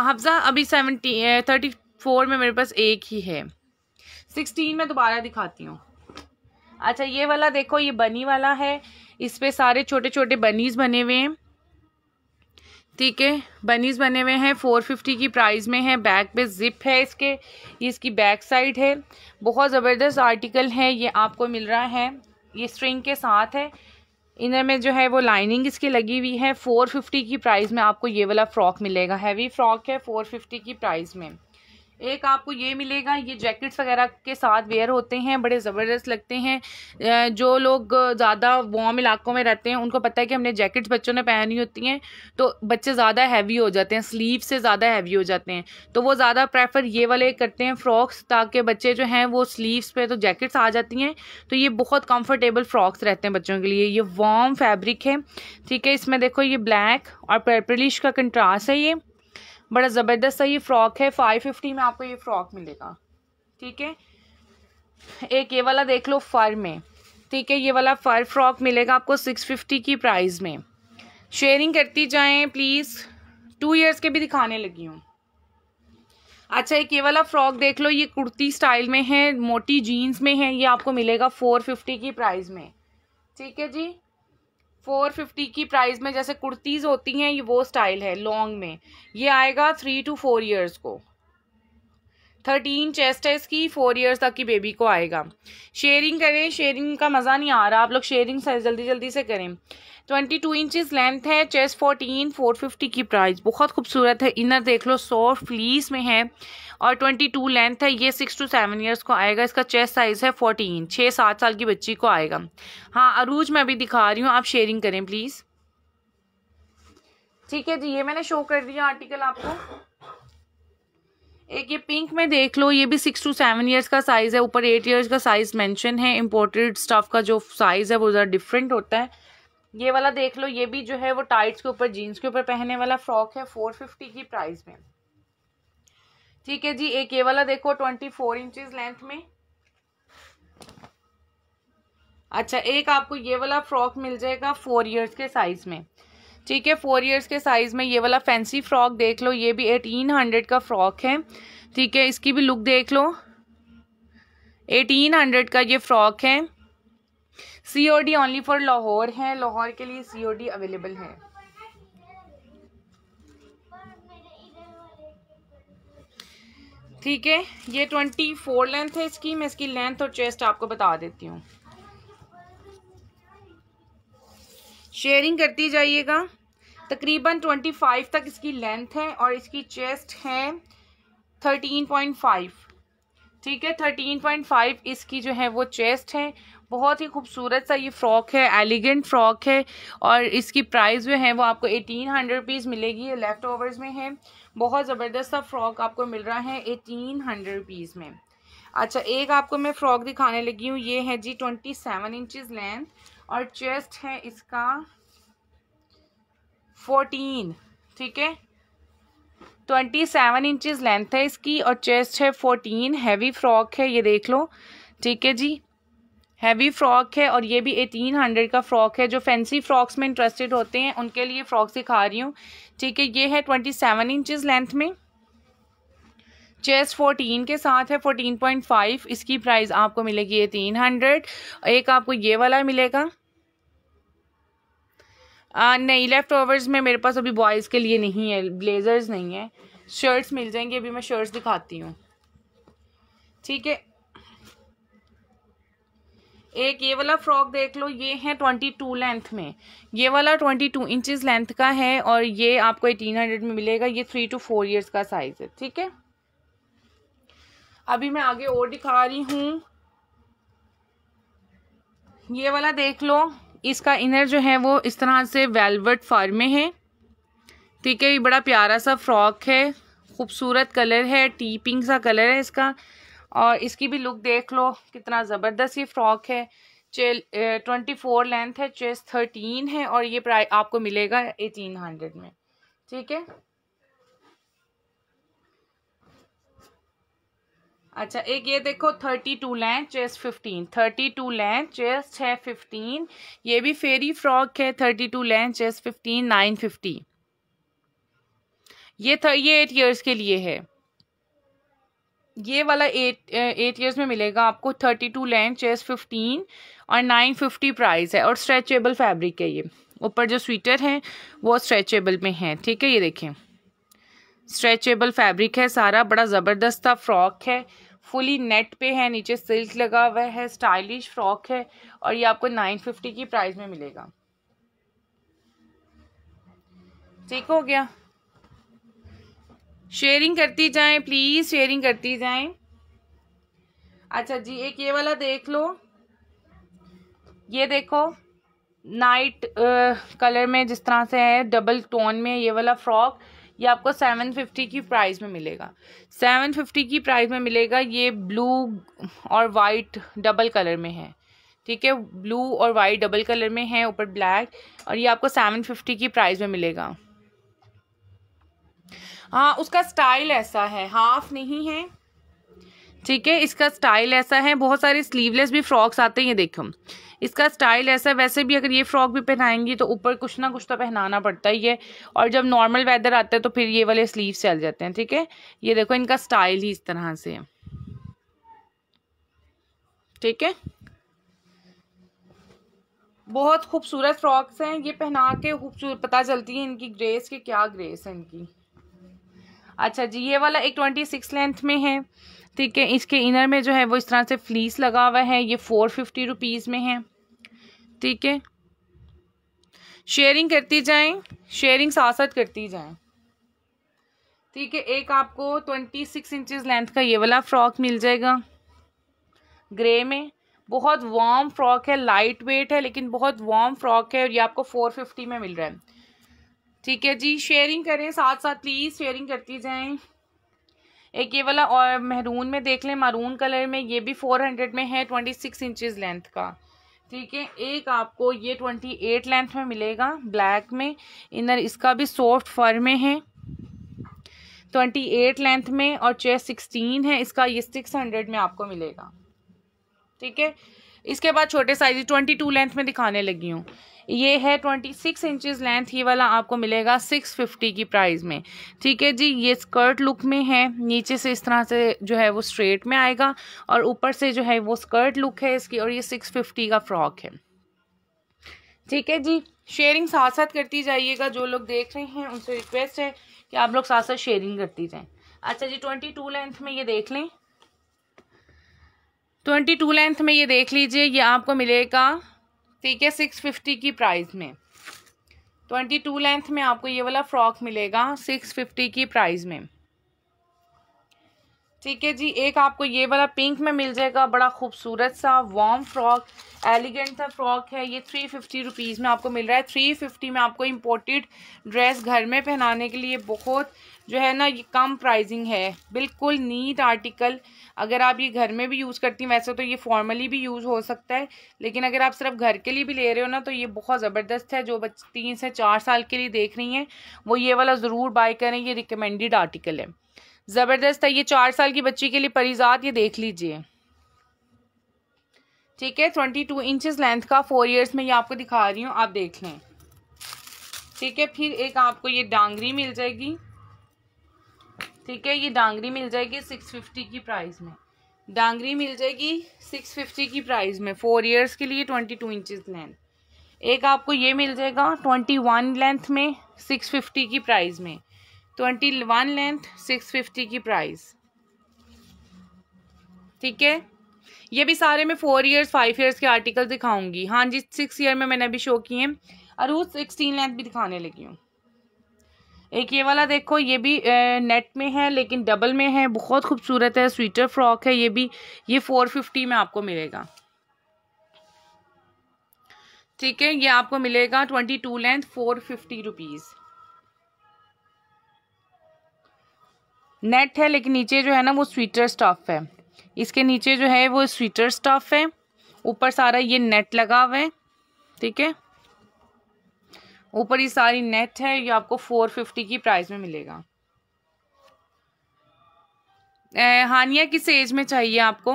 Speaker 1: हफ्ज़ा अभी सेवनटीन थर्टी फोर में मेरे पास एक ही है सिक्सटीन में दोबारा दिखाती हूँ अच्छा ये वाला देखो ये बनी वाला है इस पर सारे छोटे छोटे बनीज बने हुए हैं ठीक है बनीज बने हुए हैं फोर फिफ्टी की प्राइस में है बैक पे जिप है इसके इसकी बैक साइड है बहुत ज़बरदस्त आर्टिकल है ये आपको मिल रहा है ये स्ट्रिंग के साथ है इनर में जो है वो लाइनिंग इसकी लगी हुई है फ़ोर फिफ्टी की प्राइस में आपको ये वाला फ़्रॉक मिलेगा हैवी फ़्रॉक है फ़ोर फिफ्टी की प्राइस में एक आपको ये मिलेगा ये जैकेट्स वगैरह के साथ वेयर होते हैं बड़े ज़बरदस्त लगते हैं जो लोग ज़्यादा वार्म इलाकों में रहते हैं उनको पता है कि हमने जैकेट्स बच्चों ने पहनी होती हैं तो बच्चे ज़्यादा हैवी हो जाते हैं स्लीव से ज़्यादा हैवी हो जाते हैं तो वो ज़्यादा प्रेफर ये वाले करते हैं फ्रॉक्स ताकि बच्चे जो हैं वो स्लीवस पर तो जैकेट्स आ जाती हैं तो ये बहुत कम्फर्टेबल फ्रॉक्स रहते हैं बच्चों के लिए ये वार्म फैब्रिक है ठीक है इसमें देखो ये ब्लैक और पर्पलिश का कंट्रास है ये बड़ा ज़बरदस्त सा ये फ्रॉक है फाइव फिफ्टी में आपको ये फ्रॉक मिलेगा ठीक है एक ये वाला देख लो फर में ठीक है ये वाला फर फ्रॉक मिलेगा आपको सिक्स फिफ्टी की प्राइस में शेयरिंग करती जाएं प्लीज़ टू इयर्स के भी दिखाने लगी हूँ अच्छा एक ये वाला फ्रॉक देख लो ये कुर्ती स्टाइल में है मोटी जीन्स में है ये आपको मिलेगा फोर फिफ्टी की प्राइस में ठीक है जी फोर फिफ्टी की प्राइस में जैसे कुर्तीज़ होती हैं ये वो स्टाइल है लॉन्ग में ये आएगा थ्री टू फोर ईयर्स को थर्टीन चेस्ट है इसकी फोर ईयर्स तक की बेबी को आएगा शेयरिंग करें शेयरिंग का मज़ा नहीं आ रहा आप लोग शेयरिंग जल्दी जल्दी से करें ट्वेंटी टू इंचज़ लेंथ है चेस्ट फोर्टीन फोर फिफ्टी की प्राइस बहुत खूबसूरत है इनर देख लो सॉफ्ट फ्लीस में है और ट्वेंटी टू लेंथ है ये सिक्स टू सेवन ईयर्स को आएगा इसका चेस्ट साइज़ है फोर्टीन छः सात साल की बच्ची को आएगा हाँ अरूज मैं अभी दिखा रही हूँ आप शेयरिंग करें प्लीज़ ठीक है जी ये मैंने शो कर दिया आर्टिकल आपको एक ये पिंक में देख लो ये भी सिक्स टू सेवन ईयर्स का साइज़ है ऊपर एट इयर्स का साइज़ मेंशन है इम्पोर्टेड स्टफ़ का जो साइज़ है वो ज़रा डिफरेंट होता है ये वाला देख लो ये भी जो है वो टाइट्स के ऊपर जीन्स के ऊपर पहनने वाला फ्रॉक है फोर फिफ्टी की प्राइस में ठीक है जी एक ये वाला देखो ट्वेंटी फोर इंचज लेंथ में अच्छा एक आपको ये वाला फ्रॉक मिल जाएगा फोर ईयर्स के साइज में ठीक है फोर इयर्स के साइज़ में ये वाला फैंसी फ्रॉक देख लो ये भी एटीन हंड्रेड का फ्रॉक है ठीक है इसकी भी लुक देख लो एटीन हंड्रेड का ये फ्रॉक है C O D only for Lahore है लाहौर के लिए सी ओ डी अवेलेबल है ठीक है ये ट्वेंटी फोर लेंथ है इसकी मैं इसकी लेंथ और चेस्ट आपको बता देती हूँ शेयरिंग करती जाइएगा तकरीबन ट्वेंटी फाइव तक इसकी लेंथ है और इसकी चेस्ट है थर्टीन पॉइंट फाइव ठीक है थर्टीन पॉइंट फाइव इसकी जो है वो चेस्ट है बहुत ही खूबसूरत सा ये फ़्रॉक है एलिगेंट फ़्रॉक है और इसकी प्राइस जो है वो आपको एटीन हंड्रेड रुपीज़ मिलेगी ये लेफ़्ट ओवर्स में है बहुत ज़बरदस्त सा फ़्रॉक आपको मिल रहा है एटीन हंड्रेड रुपीज़ में अच्छा एक आपको मैं फ़्रॉक दिखाने लगी हूँ ये है जी ट्वेंटी सेवन इंचज़ लेंथ और चेस्ट है इसका फोर्टीन ठीक है ट्वेंटी सेवन इंचज़ लेंथ है इसकी और चेस्ट है फोर्टीन हैवी फ्रॉक है ये देख लो ठीक है जी हैवी फ्रॉक है और ये भी एटीन हंड्रेड का फ्रॉक है जो फैंसी फ्रॉक्स में इंटरेस्टेड होते हैं उनके लिए फ्रॉक सिखा रही हूँ ठीक है ये है ट्वेंटी सेवन इंचज़ लेंथ में चेस्ट फोर्टीन के साथ है फोर्टीन पॉइंट फाइव इसकी प्राइस आपको मिलेगी ये तीन हंड्रेड एक आपको ये वाला मिलेगा आ, नहीं लेफ़्ट ओवर्स में मेरे पास अभी बॉयज़ के लिए नहीं है ब्लेजर्स नहीं है शर्ट्स मिल जाएंगी अभी मैं शर्ट्स दिखाती हूँ ठीक है एक ये वाला फ्रॉक देख लो ये है ट्वेंटी टू लेंथ में ये वाला ट्वेंटी टू इंचज़ लेंथ का है और ये आपको एटीन हंड्रेड में मिलेगा ये थ्री टू फोर इयर्स का साइज़ है ठीक है अभी मैं आगे और दिखा रही हूँ ये वाला देख लो इसका इनर जो है वो इस तरह से वेलवेट फर में है ठीक है ये बड़ा प्यारा सा फ्रॉक है खूबसूरत कलर है टी पिंक सा कलर है इसका और इसकी भी लुक देख लो कितना ज़बरदस्त ये फ्रॉक है ट्वेंटी फोर लेंथ है चेस्ट थर्टीन है और ये प्राइस आपको मिलेगा एटीन हंड्रेड में ठीक है अच्छा एक ये देखो thirty two length chest fifteen thirty two length chest है फिफ्टीन ये भी फेरी फ्रॉक है thirty two length chest fifteen nine fifty ये था ये एट ईयर्स के लिए है ये वाला एट एट ईयर्स में मिलेगा आपको thirty two length chest fifteen और नाइन फिफ्टी प्राइस है और स्ट्रेचेबल फैब्रिक है ये ऊपर जो स्वीटर है वो स्ट्रेचेबल में है ठीक है ये देखें स्ट्रेचेबल फैब्रिक है सारा बड़ा ज़बरदस्त था फ्रॉक है फुली नेट पे है नीचे सिल्क लगा हुआ है स्टाइलिश फ्रॉक है और ये आपको नाइन फिफ्टी की प्राइस में मिलेगा ठीक हो गया शेयरिंग करती जाएं प्लीज़ शेयरिंग करती जाएं अच्छा जी एक ये वाला देख लो ये देखो नाइट आ, कलर में जिस तरह से है डबल टोन में ये वाला फ्रॉक ये आपको सेवन फिफ्टी की प्राइस में मिलेगा सेवन फिफ्टी की प्राइस में मिलेगा ये ब्लू और वाइट डबल कलर में है ठीक है ब्लू और वाइट डबल कलर में है ऊपर ब्लैक और ये आपको सेवन फिफ्टी की प्राइस में मिलेगा हाँ उसका स्टाइल ऐसा है हाफ नहीं है ठीक है इसका स्टाइल ऐसा है बहुत सारे स्लीवलेस भी फ्रॉक्स आते हैं ये देखो इसका स्टाइल ऐसा है वैसे भी अगर ये फ्रॉक भी पहनाएंगी तो ऊपर कुछ ना कुछ तो पहनाना पड़ता ही है और जब नॉर्मल वेदर आता है तो फिर ये वाले स्लीव चल जाते हैं ठीक है ये देखो इनका स्टाइल ही इस तरह से है ठीक है बहुत खूबसूरत फ्रॉक्स हैं ये पहना के खूबसूरत पता चलती है इनकी ग्रेस की क्या ग्रेस है इनकी अच्छा जी ये वाला एक ट्वेंटी सिक्स लेंथ में है ठीक है इसके इनर में जो है वो इस तरह से फ्लीस लगा हुआ है ये फोर फिफ्टी रुपीज़ में है ठीक है शेयरिंग करती जाएं शेयरिंग साथ साथ करती जाएं ठीक है एक आपको ट्वेंटी सिक्स इंचज़ लेंथ का ये वाला फ्रॉक मिल जाएगा ग्रे में बहुत वार्म फ्रॉक है लाइट वेट है लेकिन बहुत वार्म फ्रॉक है और ये आपको फोर फिफ्टी में मिल रहा है ठीक है जी शेयरिंग करें साथ साथ प्लीज़ शेयरिंग करती जाएं एक ये वाला और महरून में देख लें मारून कलर में ये भी फोर हंड्रेड में है ट्वेंटी सिक्स इंचज़ लेंथ का ठीक है एक आपको ये ट्वेंटी एट लेंथ में मिलेगा ब्लैक में इनर इसका भी सॉफ्ट फर में है ट्वेंटी एट लेंथ में और चेस्ट सिक्सटीन है इसका ये सिक्स हंड्रेड में आपको मिलेगा ठीक है इसके बाद छोटे साइज ट्वेंटी टू लेंथ में दिखाने लगी हूँ ये है ट्वेंटी सिक्स इंचज़ लेंथ ये वाला आपको मिलेगा सिक्स फिफ्टी की प्राइस में ठीक है जी ये स्कर्ट लुक में है नीचे से इस तरह से जो है वो स्ट्रेट में आएगा और ऊपर से जो है वो स्कर्ट लुक है इसकी और ये सिक्स फिफ्टी का फ्रॉक है ठीक है जी शेयरिंग साथ साथ करती जाइएगा जो लोग देख रहे हैं उनसे रिक्वेस्ट है कि आप लोग साथ साथ शेयरिंग करती जाए अच्छा जी ट्वेंटी टू लेंथ में ये देख लें ट्वेंटी टू लेंथ में ये देख लीजिए ये आपको मिलेगा ठीक है सिक्स फिफ्टी की प्राइस में ट्वेंटी टू लेंथ में आपको ये वाला फ्रॉक मिलेगा सिक्स फिफ्टी की प्राइस में ठीक है जी एक आपको ये वाला पिंक में मिल जाएगा बड़ा खूबसूरत सा वार्म फ्रॉक एलिगेंट सा फ्रॉक है ये थ्री फिफ्टी रुपीज़ में आपको मिल रहा है थ्री फिफ्टी में आपको इम्पोर्टेड ड्रेस घर में पहनाने के लिए बहुत जो है ना ये कम प्राइसिंग है बिल्कुल नीट आर्टिकल अगर आप ये घर में भी यूज़ करती हैं वैसे तो ये फॉर्मली भी यूज़ हो सकता है लेकिन अगर आप सिर्फ घर के लिए भी ले रहे हो ना तो ये बहुत ज़बरदस्त है जो बच तीन से चार साल के लिए देख रही हैं वो ये वाला ज़रूर बाय करें ये रिकमेंडेड आर्टिकल है ज़बरदस्त है ये चार साल की बच्ची के लिए परिजात ये देख लीजिए ठीक है ट्वेंटी टू इंचज़ लेंथ का फोर ईयर्स में ये आपको दिखा रही हूँ आप देख लें ठीक है फिर एक आपको ये डांगरी मिल जाएगी ठीक है ये डांगरी मिल जाएगी सिक्स फिफ्टी की प्राइस में डांगरी मिल जाएगी सिक्स फिफ्टी की प्राइस में फोर इयर्स के लिए ट्वेंटी टू इंचज़ लेंथ एक आपको ये मिल जाएगा ट्वेंटी वन लेंथ में सिक्स फिफ्टी की प्राइस में twenty one length six fifty की प्राइस ठीक है ये भी सारे मैं फोर इयर्स फाइव इयर्स के आर्टिकल दिखाऊंगी हाँ जी सिक्स ईयर में मैंने अभी शो किए वो सिक्सटीन लेंथ भी दिखाने लगी हूँ एक ये वाला देखो ये भी नेट में है लेकिन डबल में है बहुत खूबसूरत है स्वीटर फ्रॉक है ये भी ये फोर फिफ्टी में आपको मिलेगा ठीक है ये आपको मिलेगा twenty two length four fifty rupees net है लेकिन नीचे जो है ना वो स्वीटर स्टफ है इसके नीचे जो है वो स्वीटर स्टफ है ऊपर सारा ये नेट लगा हुआ है ठीक है ऊपर ये सारी नेट है ये आपको फोर फिफ्टी की प्राइस में मिलेगा हानिया किस एज में चाहिए आपको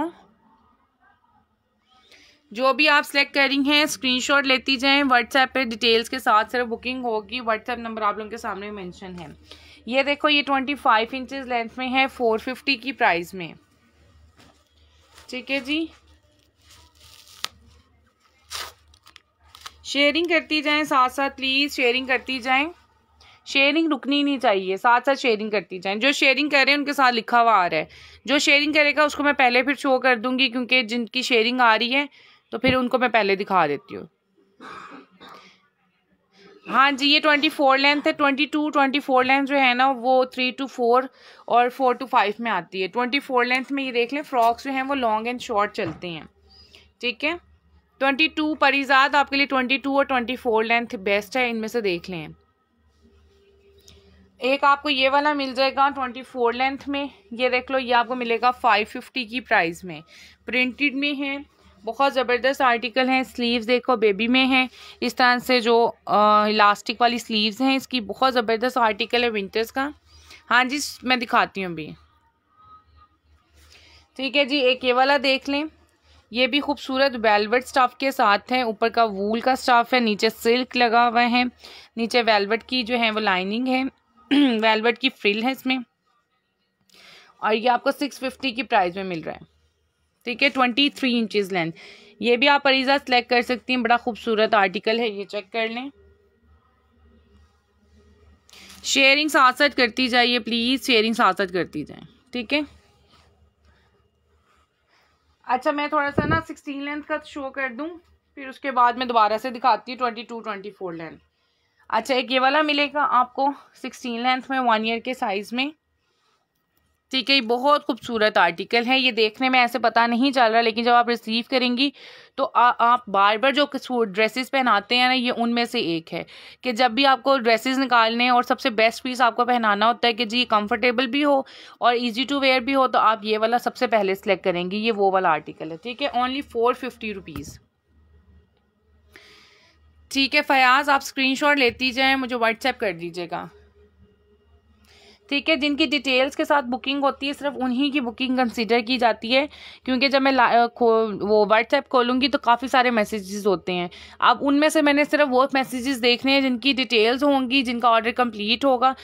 Speaker 1: जो भी आप सेलेक्ट कर रही हैं स्क्रीनशॉट लेती जाएं व्हाट्सएप पे डिटेल्स के साथ सिर्फ बुकिंग होगी व्हाट्सएप नंबर आप लोगों के सामने मेंशन है ये देखो ये ट्वेंटी फाइव इंचज़ लेंथ में है फोर फिफ्टी की प्राइस में ठीक है जी शेयरिंग करती जाएं साथ साथ प्लीज़ शेयरिंग करती जाएं शेयरिंग रुकनी नहीं चाहिए साथ साथ शेयरिंग करती जाएं जो शेयरिंग कर रहे हैं उनके साथ लिखा हुआ आ रहा है जो शेयरिंग करेगा उसको मैं पहले फिर शो कर दूंगी क्योंकि जिनकी शेयरिंग आ रही है तो फिर उनको मैं पहले दिखा देती हूँ हाँ जी ये ट्वेंटी फोर लेंथ है twenty two twenty four length जो है ना वो थ्री टू फोर और फोर टू फाइव में आती है ट्वेंटी फोर लेंथ में ये देख लें फ्रॉक्स जो हैं वो लॉन्ग एंड शॉर्ट चलते हैं ठीक है ट्वेंटी टू परिजात आपके लिए ट्वेंटी टू और ट्वेंटी फोर लेंथ बेस्ट है इनमें से देख लें एक आपको ये वाला मिल जाएगा ट्वेंटी फोर लेंथ में ये देख लो ये आपको मिलेगा फाइव फिफ्टी की प्राइस में प्रिंटेड में है बहुत ज़बरदस्त आर्टिकल हैं स्लीव्स देखो बेबी में हैं इस तरह से जो इलास्टिक वाली स्लीव्स हैं इसकी बहुत ज़बरदस्त आर्टिकल है विंटर्स का हाँ जी मैं दिखाती हूँ अभी ठीक है जी एक ये वाला देख लें ये भी खूबसूरत वेलवेट स्टाफ के साथ हैं ऊपर का वूल का स्टाफ है नीचे सिल्क लगा हुआ है नीचे वेलवेट की जो है वो लाइनिंग है वेलवेट की फ्रिल है इसमें और ये आपको सिक्स फिफ्टी की प्राइस में मिल रहा है ठीक है ट्वेंटी थ्री इंचज़ लेंथ ये भी आप अरीज़ा सेलेक्ट कर सकती हैं बड़ा खूबसूरत आर्टिकल है ये चेक कर लें शेयरिंग साथ साथ करती जाइए प्लीज़ शेयरिंग साथ साथ करती जाए ठीक है अच्छा मैं थोड़ा सा ना सिक्सटीन लेंथ का शो कर दूँ फिर उसके बाद मैं दोबारा से दिखाती हूँ twenty two twenty four length अच्छा एक ये वाला मिलेगा आपको सिक्सटीन लेंथ में वन ईयर के साइज़ में ठीक है बहुत खूबसूरत आर्टिकल है ये देखने में ऐसे पता नहीं चल रहा लेकिन जब आप रिसीव करेंगी तो आ, आप बार बार जो ड्रेसेस पहनाते हैं ना ये उनमें से एक है कि जब भी आपको ड्रेसेस निकालने और सबसे बेस्ट पीस आपको पहनाना होता है कि जी कंफर्टेबल भी हो और इजी टू वेयर भी हो तो आप ये वाला सबसे पहले सेलेक्ट करेंगी ये वो वाला आर्टिकल है ठीक है ओनली फोर फिफ्टी रुपीज़ ठीक है फयाज आप स्क्रीन लेती जाएँ मुझे व्हाट्सएप कर दीजिएगा ठीक है जिनकी डिटेल्स के साथ बुकिंग होती है सिर्फ उन्हीं की बुकिंग कंसिडर की जाती है क्योंकि जब मैं खो वो व्हाट्सएप खोलूँगी तो काफ़ी सारे मैसेजेस होते हैं अब उनमें से मैंने सिर्फ वो मैसेजेस देखने हैं जिनकी डिटेल्स होंगी जिनका ऑर्डर कंप्लीट होगा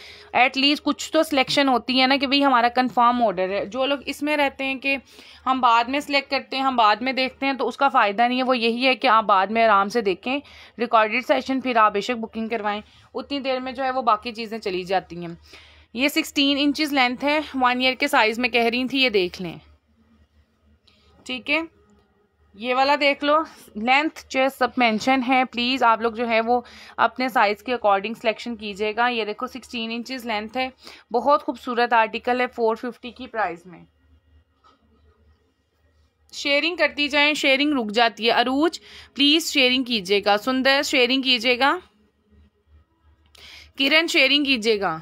Speaker 1: एटलीस्ट कुछ तो सिलेक्शन होती है ना कि भाई हमारा कन्फर्म ऑर्डर है जो लोग इसमें रहते हैं कि हम बाद में सिलेक्ट करते हैं हम बाद में देखते हैं तो उसका फ़ायदा नहीं है वो यही है कि आप बाद में आराम से देखें रिकॉर्डेड सेशन फिर आप बेशक बुकिंग करवाएँ उतनी देर में जो है वो बाकी चीज़ें चली जाती हैं ये सिक्सटीन इंचज लेंथ है वन ईयर के साइज़ में कह रही थी ये देख लें ठीक है ये वाला देख लो लेंथ जो है सब मेंशन है प्लीज़ आप लोग जो है वो अपने साइज़ के अकॉर्डिंग सिलेक्शन कीजिएगा ये देखो सिक्सटीन इंचज लेंथ है बहुत खूबसूरत आर्टिकल है फोर फिफ्टी की प्राइस में शेयरिंग करती जाए शेयरिंग रुक जाती है अरूज प्लीज़ शेयरिंग कीजिएगा सुंदर शेयरिंग कीजिएगा किरण शेयरिंग कीजिएगा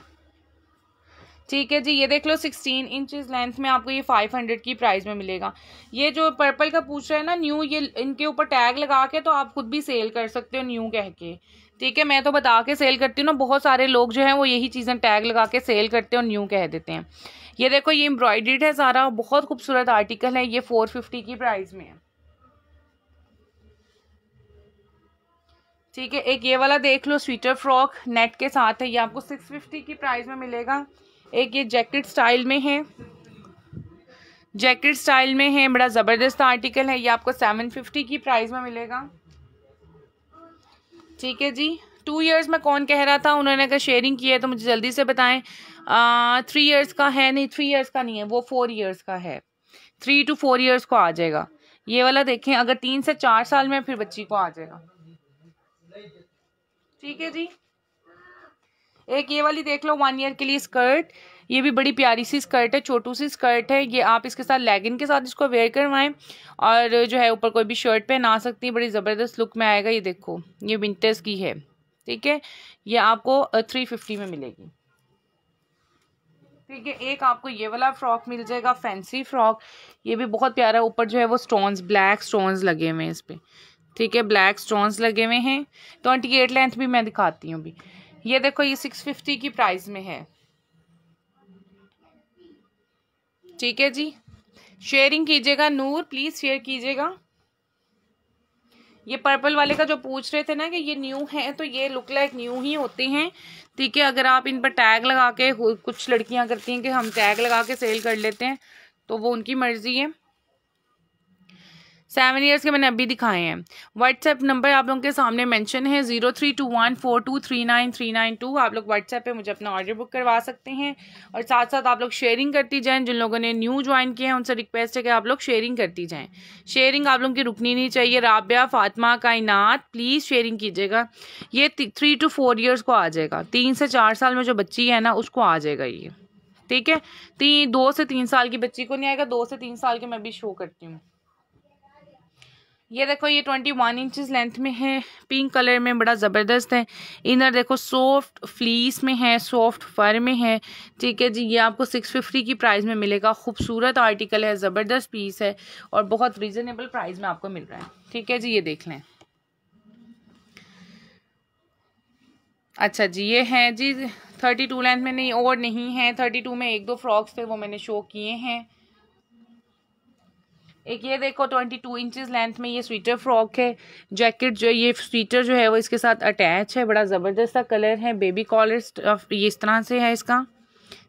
Speaker 1: ठीक है जी ये देख लो सिक्सटीन इंचज लेंथ में आपको ये फाइव हंड्रेड की प्राइस में मिलेगा ये जो पर्पल का पूछ रहा है ना न्यू ये इनके ऊपर टैग लगा के तो आप खुद भी सेल कर सकते हो न्यू कह के ठीक है मैं तो बता के सेल करती हूँ ना बहुत सारे लोग जो हैं वो यही चीज़ें टैग लगा के सेल करते हैं और न्यू कह देते हैं ये देखो ये एम्ब्रॉयड्रीड है सारा बहुत खूबसूरत आर्टिकल है ये फोर फिफ्टी की प्राइस में है ठीक है एक ये वाला देख लो स्वीटर फ्रॉक नेट के साथ है ये आपको सिक्स फिफ्टी की प्राइस में मिलेगा एक ये जैकेट स्टाइल में है जैकेट स्टाइल में है बड़ा ज़बरदस्त आर्टिकल है ये आपको सेवन फिफ्टी की प्राइस में मिलेगा ठीक है जी टू इयर्स में कौन कह रहा था उन्होंने अगर शेयरिंग की है तो मुझे जल्दी से बताएं थ्री इयर्स का है नहीं थ्री इयर्स का नहीं है वो फोर इयर्स का है थ्री टू फोर इयर्स को आ जाएगा ये वाला देखें अगर तीन से चार साल में फिर बच्ची को आ जाएगा ठीक है जी एक ये वाली देख लो वन ईयर के लिए स्कर्ट ये भी बड़ी प्यारी सी स्कर्ट है छोटू सी स्कर्ट है ये आप इसके साथ लेगिन के साथ इसको वेयर करवाएं और जो है ऊपर कोई भी शर्ट पहना सकती है बड़ी ज़बरदस्त लुक में आएगा ये देखो ये विंटर्स की है ठीक है ये आपको थ्री फिफ्टी में मिलेगी ठीक है एक आपको ये वाला फ्रॉक मिल जाएगा फैंसी फ्रॉक ये भी बहुत प्यारा है ऊपर जो है वो स्टोन्स ब्लैक स्टोन्स लगे हुए हैं इस पर ठीक है ब्लैक स्टोन्स लगे हुए हैं ट्वेंटी एट लेंथ भी मैं दिखाती हूँ अभी ये देखो ये सिक्स फिफ्टी की प्राइस में है ठीक है जी शेयरिंग कीजिएगा नूर प्लीज़ शेयर कीजिएगा ये पर्पल वाले का जो पूछ रहे थे ना कि ये न्यू है तो ये लुक लाइक न्यू ही होते हैं ठीक है अगर आप इन पर टैग लगा के कुछ लड़कियां करती हैं कि हम टैग लगा के सेल कर लेते हैं तो वो उनकी मर्ज़ी है सेवन ईयर्स के मैंने अभी दिखाए हैं व्हाट्सएप नंबर आप लोगों के सामने मेंशन है zero three two one four two three nine three nine two आप लोग व्हाट्सएप पे मुझे अपना ऑर्डर बुक करवा सकते हैं और साथ साथ आप लोग शेयरिंग करती जाएं जिन लोगों ने न्यू ज्वाइन किए हैं उनसे रिक्वेस्ट है कि आप लोग शेयरिंग करती जाएँ शेयरिंग आप लोगों की रुकनी नहीं चाहिए राबिया फातमा कायनात प्लीज़ शेयरिंग कीजिएगा ये थ्री टू फोर ईयर्स को आ जाएगा तीन से चार साल में जो बच्ची है ना उसको आ जाएगा ये ठीक है तीन दो से तीन साल की बच्ची को नहीं आएगा दो से तीन साल के मैं भी शो करती हूँ ये देखो ये ट्वेंटी वन इंचज़ लेंथ में है पिंक कलर में बड़ा ज़बरदस्त है इनर देखो सॉफ्ट फ्लीस में है सॉफ्ट फर में है ठीक है जी ये आपको सिक्स फिफ्टी की प्राइस में मिलेगा खूबसूरत आर्टिकल है ज़बरदस्त पीस है और बहुत रिजनेबल प्राइस में आपको मिल रहा है ठीक है जी ये देख लें अच्छा जी ये है जी थर्टी टू लेंथ में नहीं और नहीं है थर्टी टू में एक दो फ्रॉक्स थे वो मैंने शो किए हैं एक ये देखो ट्वेंटी टू इंच लेंथ में ये स्वेटर फ्रॉक है जैकेट जो ये स्वेटर जो है वो इसके साथ अटैच है बड़ा ज़बरदस्त सा कलर है बेबी कॉलर ये इस तरह से है इसका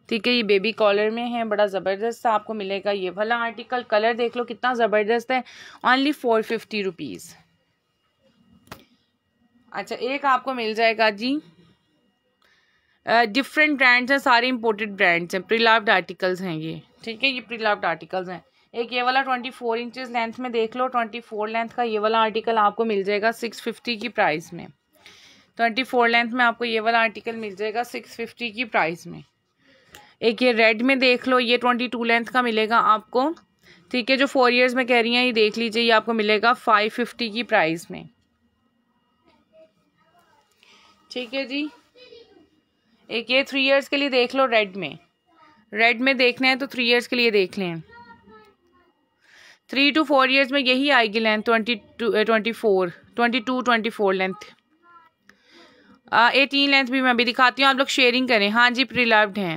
Speaker 1: ठीक है ये बेबी कॉलर में है बड़ा ज़बरदस्त सा आपको मिलेगा ये भला आर्टिकल कलर देख लो कितना ज़बरदस्त है ओनली फोर फिफ्टी रुपीज़ अच्छा एक आपको मिल जाएगा जी डिफरेंट ब्रांड्स हैं सारे इम्पोर्टेड ब्रांड्स हैं प्रीलाव्ड आर्टिकल्स हैं ये ठीक है ये प्रीलाव्ड आर्टिकल्स हैं एक ये वाला ट्वेंटी फोर इंचज़ लेंथ में देख लो ट्वेंटी फोर लेंथ का ये वाला आर्टिकल आपको मिल जाएगा सिक्स फिफ्टी की प्राइस में ट्वेंटी फोर लेंथ में आपको ये वाला आर्टिकल मिल जाएगा सिक्स फिफ्टी की प्राइस में एक ये रेड में देख लो ये ट्वेंटी टू लेंथ का मिलेगा आपको ठीक है जो फोर इयर्स में कह रही हैं ये देख लीजिए ये आपको मिलेगा फाइव फिफ्टी की प्राइस में ठीक है जी एक ये थ्री ईयर्स के लिए देख लो रेड में रेड में देखना है तो थ्री ईयर्स के लिए देख लें थ्री टू फोर ईयर्स में यही आएगी length twenty two twenty four twenty two twenty four length eighteen length भी मैं अभी दिखाती हूँ आप लोग शेयरिंग करें हाँ जी प्रिलर्व्ड हैं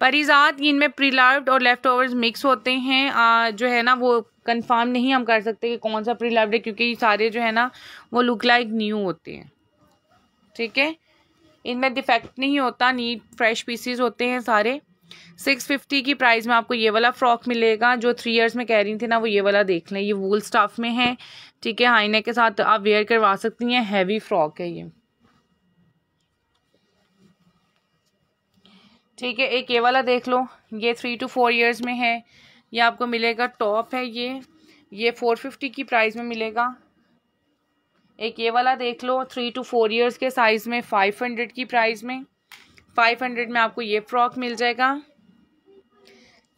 Speaker 1: परिजात इनमें प्रिलर्व्ड और लेफ्ट ओवर्स मिक्स होते हैं आ, जो है ना वो कंफर्म नहीं हम कर सकते कि कौन सा प्रिलर्व्ड है क्योंकि सारे जो है ना वो लुक लाइक न्यू होते हैं ठीक है इनमें डिफेक्ट नहीं होता नीट फ्रेश पीसीज होते हैं सारे सिक्स फिफ्टी की प्राइस में आपको ये वाला फ्रॉक मिलेगा जो थ्री इयर्स में कह रही थी ना वो ये वाला देख लें ये वूल स्टाफ में है ठीक है हाई के साथ आप वेयर करवा सकती हैं हैवी फ्रॉक है ये ठीक है एक ये वाला देख लो ये थ्री टू फोर इयर्स में है ये आपको मिलेगा टॉप है ये ये फोर फिफ्टी की प्राइस में मिलेगा एक ये वाला देख लो थ्री टू फोर इयर्स के साइज़ में फाइव हंड्रेड की प्राइस में फाइव हंड्रेड में आपको ये फ्रॉक मिल जाएगा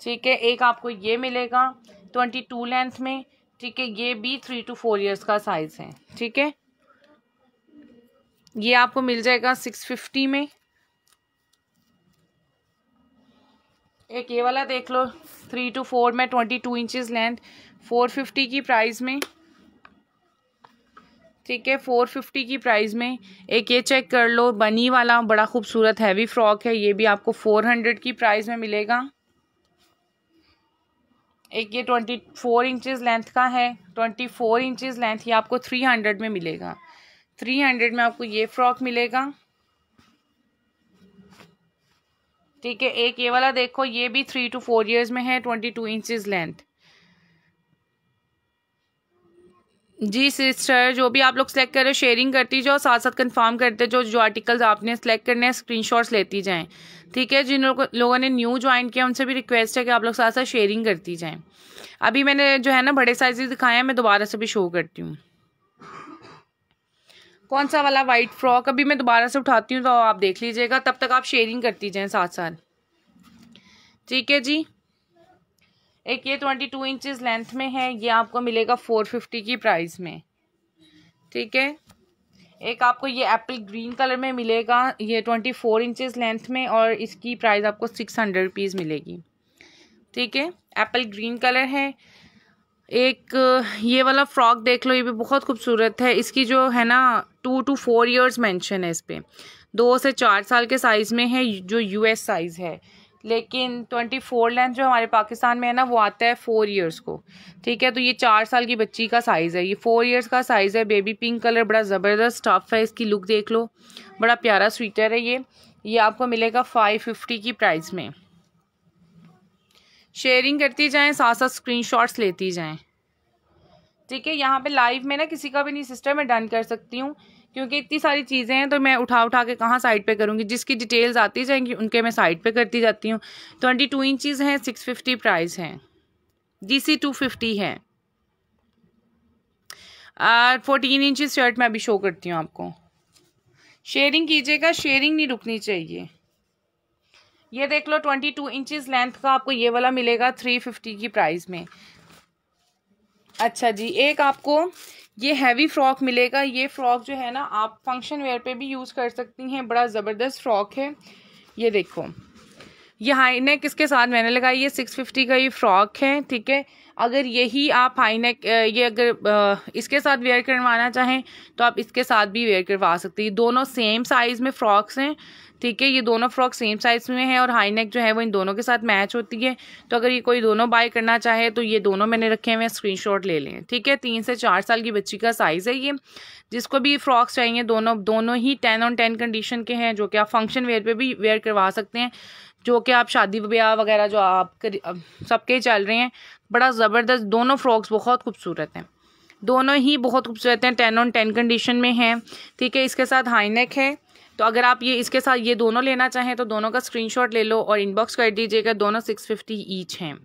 Speaker 1: ठीक है एक आपको ये मिलेगा ट्वेंटी टू लेंथ में ठीक है ये भी थ्री टू फोर इयर्स का साइज़ है ठीक है ये आपको मिल जाएगा सिक्स फिफ्टी में एक ये वाला देख लो थ्री टू फोर में twenty two inches length four fifty की प्राइस में ठीक है फोर फिफ्टी की प्राइस में एक ये चेक कर लो बनी वाला बड़ा खूबसूरत हैवी फ्रॉक है ये भी आपको फोर हंड्रेड की प्राइस में मिलेगा एक ये ट्वेंटी फोर इंचज़ लेंथ का है ट्वेंटी फोर इंचज़ लेंथ ये आपको थ्री हंड्रेड में मिलेगा थ्री हंड्रेड में आपको ये फ्रॉक मिलेगा ठीक है एक ये वाला देखो ये भी थ्री टू फोर ईयर्स में है ट्वेंटी टू इंचज़ लेंथ जी सिस्टर जो भी आप लोग सेलेक्ट कर रहे हो शेयरिंग करती जाओ साथ साथ कंफर्म करते जो जो आर्टिकल्स आपने सेलेक्ट करने हैं स्क्रीनशॉट्स लेती जाएं ठीक है जिन लोगों लोगों ने न्यू ज्वाइन किया उनसे भी रिक्वेस्ट है कि आप लोग साथ साथ शेयरिंग करती जाएं अभी मैंने जो है ना बड़े साइजेस दिखाए हैं मैं दोबारा से भी शो करती हूँ कौन सा वाला वाइट फ्रॉक अभी मैं दोबारा से उठाती हूँ तो आप देख लीजिएगा तब तक आप शेयरिंग करती जाएँ साथ साथ ठीक है जी एक ये ट्वेंटी टू इंचज़ लेंथ में है ये आपको मिलेगा फोर फिफ्टी की प्राइस में ठीक है एक आपको ये एप्पल ग्रीन कलर में मिलेगा ये ट्वेंटी फोर इंचज़ लेंथ में और इसकी प्राइस आपको सिक्स हंड्रेड रुपीज़ मिलेगी ठीक है एप्पल ग्रीन कलर है एक ये वाला फ्रॉक देख लो ये भी बहुत खूबसूरत है इसकी जो है ना two to four years mention है इस पर दो से चार साल के साइज़ में है जो यूएस साइज़ है लेकिन ट्वेंटी फोर लेंथ जो हमारे पाकिस्तान में है ना वो आता है फोर ईयर्स को ठीक है तो ये चार साल की बच्ची का साइज़ है ये फोर ईयर्स का साइज़ है बेबी पिंक कलर बड़ा ज़बरदस्त टफ है इसकी लुक देख लो बड़ा प्यारा स्वीटर है ये ये आपको मिलेगा फाइव फिफ्टी की प्राइस में शेयरिंग करती जाएँ साथ साथ शॉट्स लेती जाएँ ठीक है यहाँ पे लाइव में ना किसी का भी नहीं सिस्टम मैं डन कर सकती हूँ क्योंकि इतनी सारी चीज़ें हैं तो मैं उठा उठा के कहाँ साइड पे करूँगी जिसकी डिटेल्स आती जाएंगी उनके मैं साइड पे करती जाती हूँ ट्वेंटी टू इंचज़ हैं सिक्स फिफ्टी प्राइस हैं जी सी टू फिफ्टी है फोर्टीन इंच शर्ट मैं अभी शो करती हूँ आपको शेयरिंग कीजिएगा शेयरिंग नहीं रुकनी चाहिए ये देख लो ट्वेंटी टू इंचज़ लेंथ का आपको ये वाला मिलेगा थ्री फिफ्टी की प्राइस में अच्छा जी एक आपको ये हैवी फ्रॉक मिलेगा ये फ्रॉक जो है ना आप फंक्शन वेयर पे भी यूज़ कर सकती हैं बड़ा ज़बरदस्त फ्रॉक है ये देखो ये हाई नेक इसके साथ मैंने लगाई है सिक्स फिफ्टी का ये फ्रॉक है ठीक है अगर यही आप हाई नेक ये अगर इसके साथ वेयर करवाना चाहें तो आप इसके साथ भी वेयर करवा सकते हैं दोनों सेम साइज़ में फ़्रॉक्स हैं ठीक है ये दोनों फ्रॉक सेम साइज़ में है और हाई नेक जो है वो इन दोनों के साथ मैच होती है तो अगर ये कोई दोनों बाय करना चाहे तो ये दोनों मैंने रखे हुए हैं स्क्रीन ले लें ठीक है तीन से चार साल की बच्ची का साइज़ है ये जिसको भी फ्रॉक्स चाहिए दोनों दोनों ही टेन ऑन टेन कंडीशन के हैं जो कि आप फंक्शन वेयर पर भी वेयर करवा सकते हैं जो कि आप शादी ब्याह वगैरह जो आप कर सबके चल रहे हैं बड़ा ज़बरदस्त दोनों फ्रॉक्स बहुत खूबसूरत हैं दोनों ही बहुत खूबसूरत हैं टेन ऑन टेन कंडीशन में हैं ठीक है इसके साथ हाई नेक है तो अगर आप ये इसके साथ ये दोनों लेना चाहें तो दोनों का स्क्रीनशॉट ले लो और इनबॉक्स कर दीजिएगा दोनों सिक्स फिफ्टी ईच हैं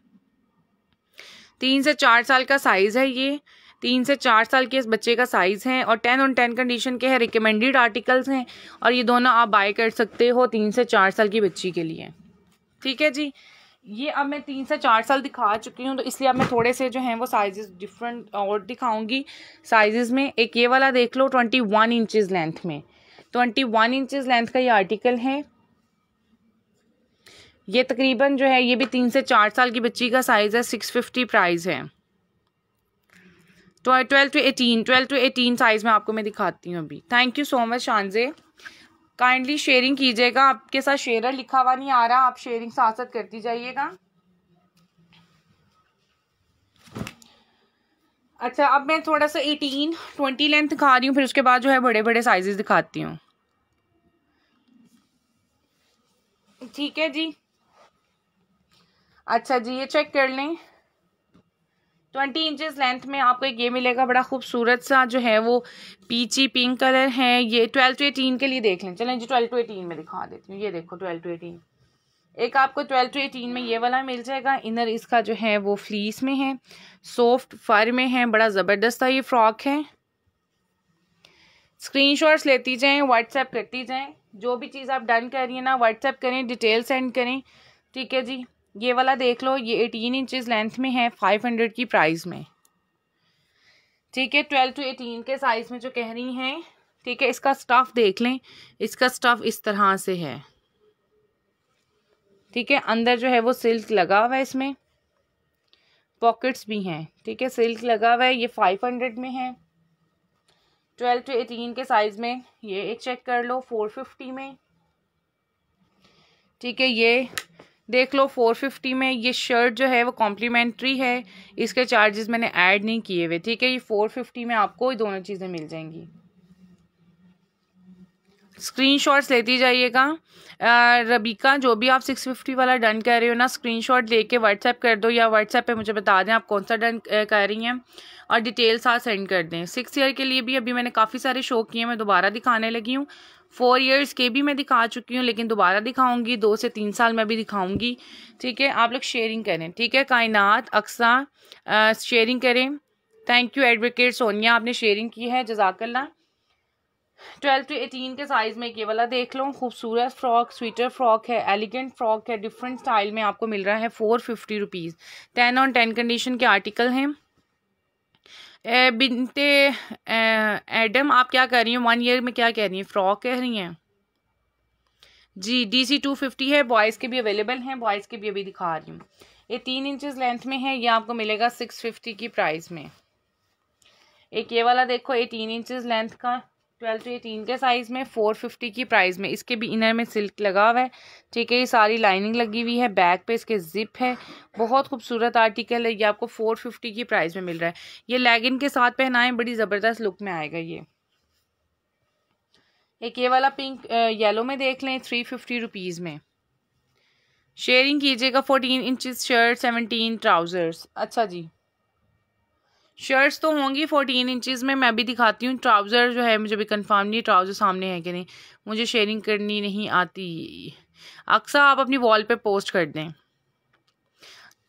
Speaker 1: तीन से चार साल का साइज़ है ये तीन से चार साल के इस बच्चे का साइज़ है और टेन ऑन टेन कंडीशन के हैं रिकमेंडेड आर्टिकल्स हैं और ये दोनों आप बाय कर सकते हो तीन से चार साल की बच्ची के लिए ठीक है जी ये अब मैं तीन से चार साल दिखा चुकी हूँ तो इसलिए अब मैं थोड़े से जो हैं वो साइजेस डिफरेंट और दिखाऊंगी साइजेस में एक ये वाला देख लो ट्वेंटी वन इंचज़ लेंथ में ट्वेंटी वन इंचज लेंथ का ये आर्टिकल है ये तकरीबन जो है ये भी तीन से चार साल की बच्ची का साइज़ है सिक्स फिफ्टी प्राइज है twelve to eighteen twelve to eighteen size में आपको मैं दिखाती हूँ अभी थैंक यू सो मच शानजे काइंडली शेयरिंग कीजिएगा आपके साथ शेयर लिखा हुआ नहीं आ रहा आप शेयरिंग साथ साथ करती जाइएगा अच्छा अब मैं थोड़ा सा एटीन ट्वेंटी लेंथ दिखा रही हूँ फिर उसके बाद जो है बड़े बड़े साइजेस दिखाती हूँ ठीक है जी अच्छा जी ये चेक कर लें ट्वेंटी इंचेस लेंथ में आपको एक ये मिलेगा बड़ा खूबसूरत सा जो है वो पीची पिंक कलर है ये ट्वेल्व टू एटीन के लिए देख लें चलें जी ट्वेल्व टू एटीन में दिखा देती हूँ ये देखो ट्वेल्व टू एटीन एक आपको ट्वेल्व टू एटीन में ये वाला मिल जाएगा इनर इसका जो है वो फ्लीस में है सॉफ्ट फर में है बड़ा ज़बरदस्त था ये फ्रॉक है स्क्रीनशॉट्स लेती जाएँ व्हाट्सएप करती जाएँ जो भी चीज़ आप डन कर रही है ना व्हाट्सएप करें डिटेल सेंड करें ठीक है जी ये वाला देख लो ये एटीन इंचज़ लेंथ में है फाइव हंड्रेड की प्राइस में ठीक है ट्वेल्व टू एटीन के साइज़ में जो कह रही हैं ठीक है इसका स्टफ़ देख लें इसका स्टफ़ इस तरह से है ठीक है अंदर जो है वो सिल्क लगा हुआ है इसमें पॉकेट्स भी हैं ठीक है सिल्क लगा हुआ है ये फाइव हंड्रेड में है ट्वेल्व टू एटीन के साइज़ में ये एक चेक कर लो फोर फिफ्टी में ठीक है ये देख लो फोर फिफ्टी में ये शर्ट जो है वो कॉम्प्लीमेंट्री है इसके चार्जेस मैंने ऐड नहीं किए हुए ठीक है ये फोर फिफ्टी में आपको दोनों चीज़ें मिल जाएंगी स्क्रीनशॉट्स लेती जाइएगा रबीका जो भी आप सिक्स फिफ्टी वाला डन कह रहे हो ना स्क्रीनशॉट लेके व्हाट्सएप कर दो या व्हाट्सएप पे मुझे बता दें आप कौन सा डन कह रही हैं और डिटेल साथ सेंड कर दें सिक्स ईयर के लिए भी अभी मैंने काफ़ी सारे शो किए मैं दोबारा दिखाने लगी हूँ फोर ईयर्स के भी मैं दिखा चुकी हूँ लेकिन दोबारा दिखाऊंगी दो से तीन साल में भी दिखाऊंगी ठीक है आप लोग शेयरिंग करें ठीक है कायनात अक्सा शेयरिंग करें थैंक यू एडवोकेट सोनिया आपने शेयरिंग की है जजाकल्ला ट्वेल्व टू एटीन के साइज़ में ये वाला देख लो खूबसूरत फ्रॉक स्वीटर फ्रॉक है एलिगेंट फ्रॉक है डिफरेंट स्टाइल में आपको मिल रहा है four fifty rupees ten on ten condition के आर्टिकल हैं बिनते एडम आप क्या कह रही हैं वन ईयर में क्या कह रही हैं फ्रॉक कह रही हैं जी डी सी टू फिफ्टी है बॉयज़ के भी अवेलेबल हैं बॉयज़ के भी अभी दिखा रही हूँ ये तीन इंचज़ लेंथ में है ये आपको मिलेगा सिक्स फिफ्टी की प्राइस में एक ये वाला देखो एटीन इंचज़ लेंथ का ट्वेल्व टू एटीन के साइज़ में फ़ोर फिफ्टी की प्राइस में इसके भी इनर में सिल्क लगा हुआ है ठीक है ये सारी लाइनिंग लगी हुई है बैक पे इसके ज़िप है बहुत खूबसूरत आर्टिकल है ये आपको फ़ोर फिफ्टी की प्राइस में मिल रहा है ये लेगिन के साथ पहनाएं बड़ी ज़बरदस्त लुक में आएगा ये एक ये वाला पिंक येलो में देख लें थ्री फिफ्टी रुपीज़ में शेयरिंग कीजिएगा fourteen inches shirt seventeen trousers अच्छा जी शर्ट्स तो होंगी फोर्टीन इंचज़ में मैं भी दिखाती हूँ ट्राउज़र जो है मुझे भी कंफर्म नहीं ट्राउज़र सामने है कि नहीं मुझे शेयरिंग करनी नहीं आती अक्सर आप अपनी वॉल पे पोस्ट कर दें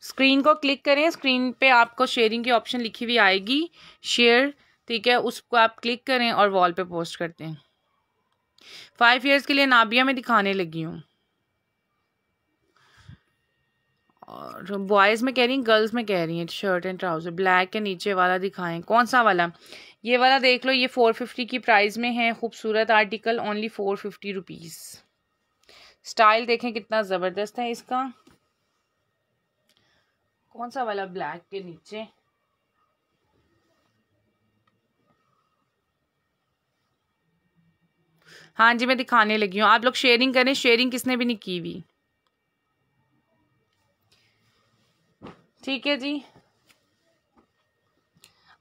Speaker 1: स्क्रीन को क्लिक करें स्क्रीन पे आपको शेयरिंग की ऑप्शन लिखी हुई आएगी शेयर ठीक है उसको आप क्लिक करें और वॉल पे पोस्ट करते हैं फाइव ईयर्स के लिए नाबिया में दिखाने लगी हूँ और बॉयज़ में कह रही हैं गर्ल्स में कह रही हैं शर्ट एंड ट्राउज़र ब्लैक के नीचे वाला दिखाएं कौन सा वाला ये वाला देख लो ये फ़ोर फिफ्टी की प्राइस में है खूबसूरत article only four fifty rupees style देखें कितना ज़बरदस्त है इसका कौन सा वाला ब्लैक के नीचे हाँ जी मैं दिखाने लगी हूँ आप लोग शेयरिंग करें शेयरिंग किसने भी नहीं की हुई ठीक है जी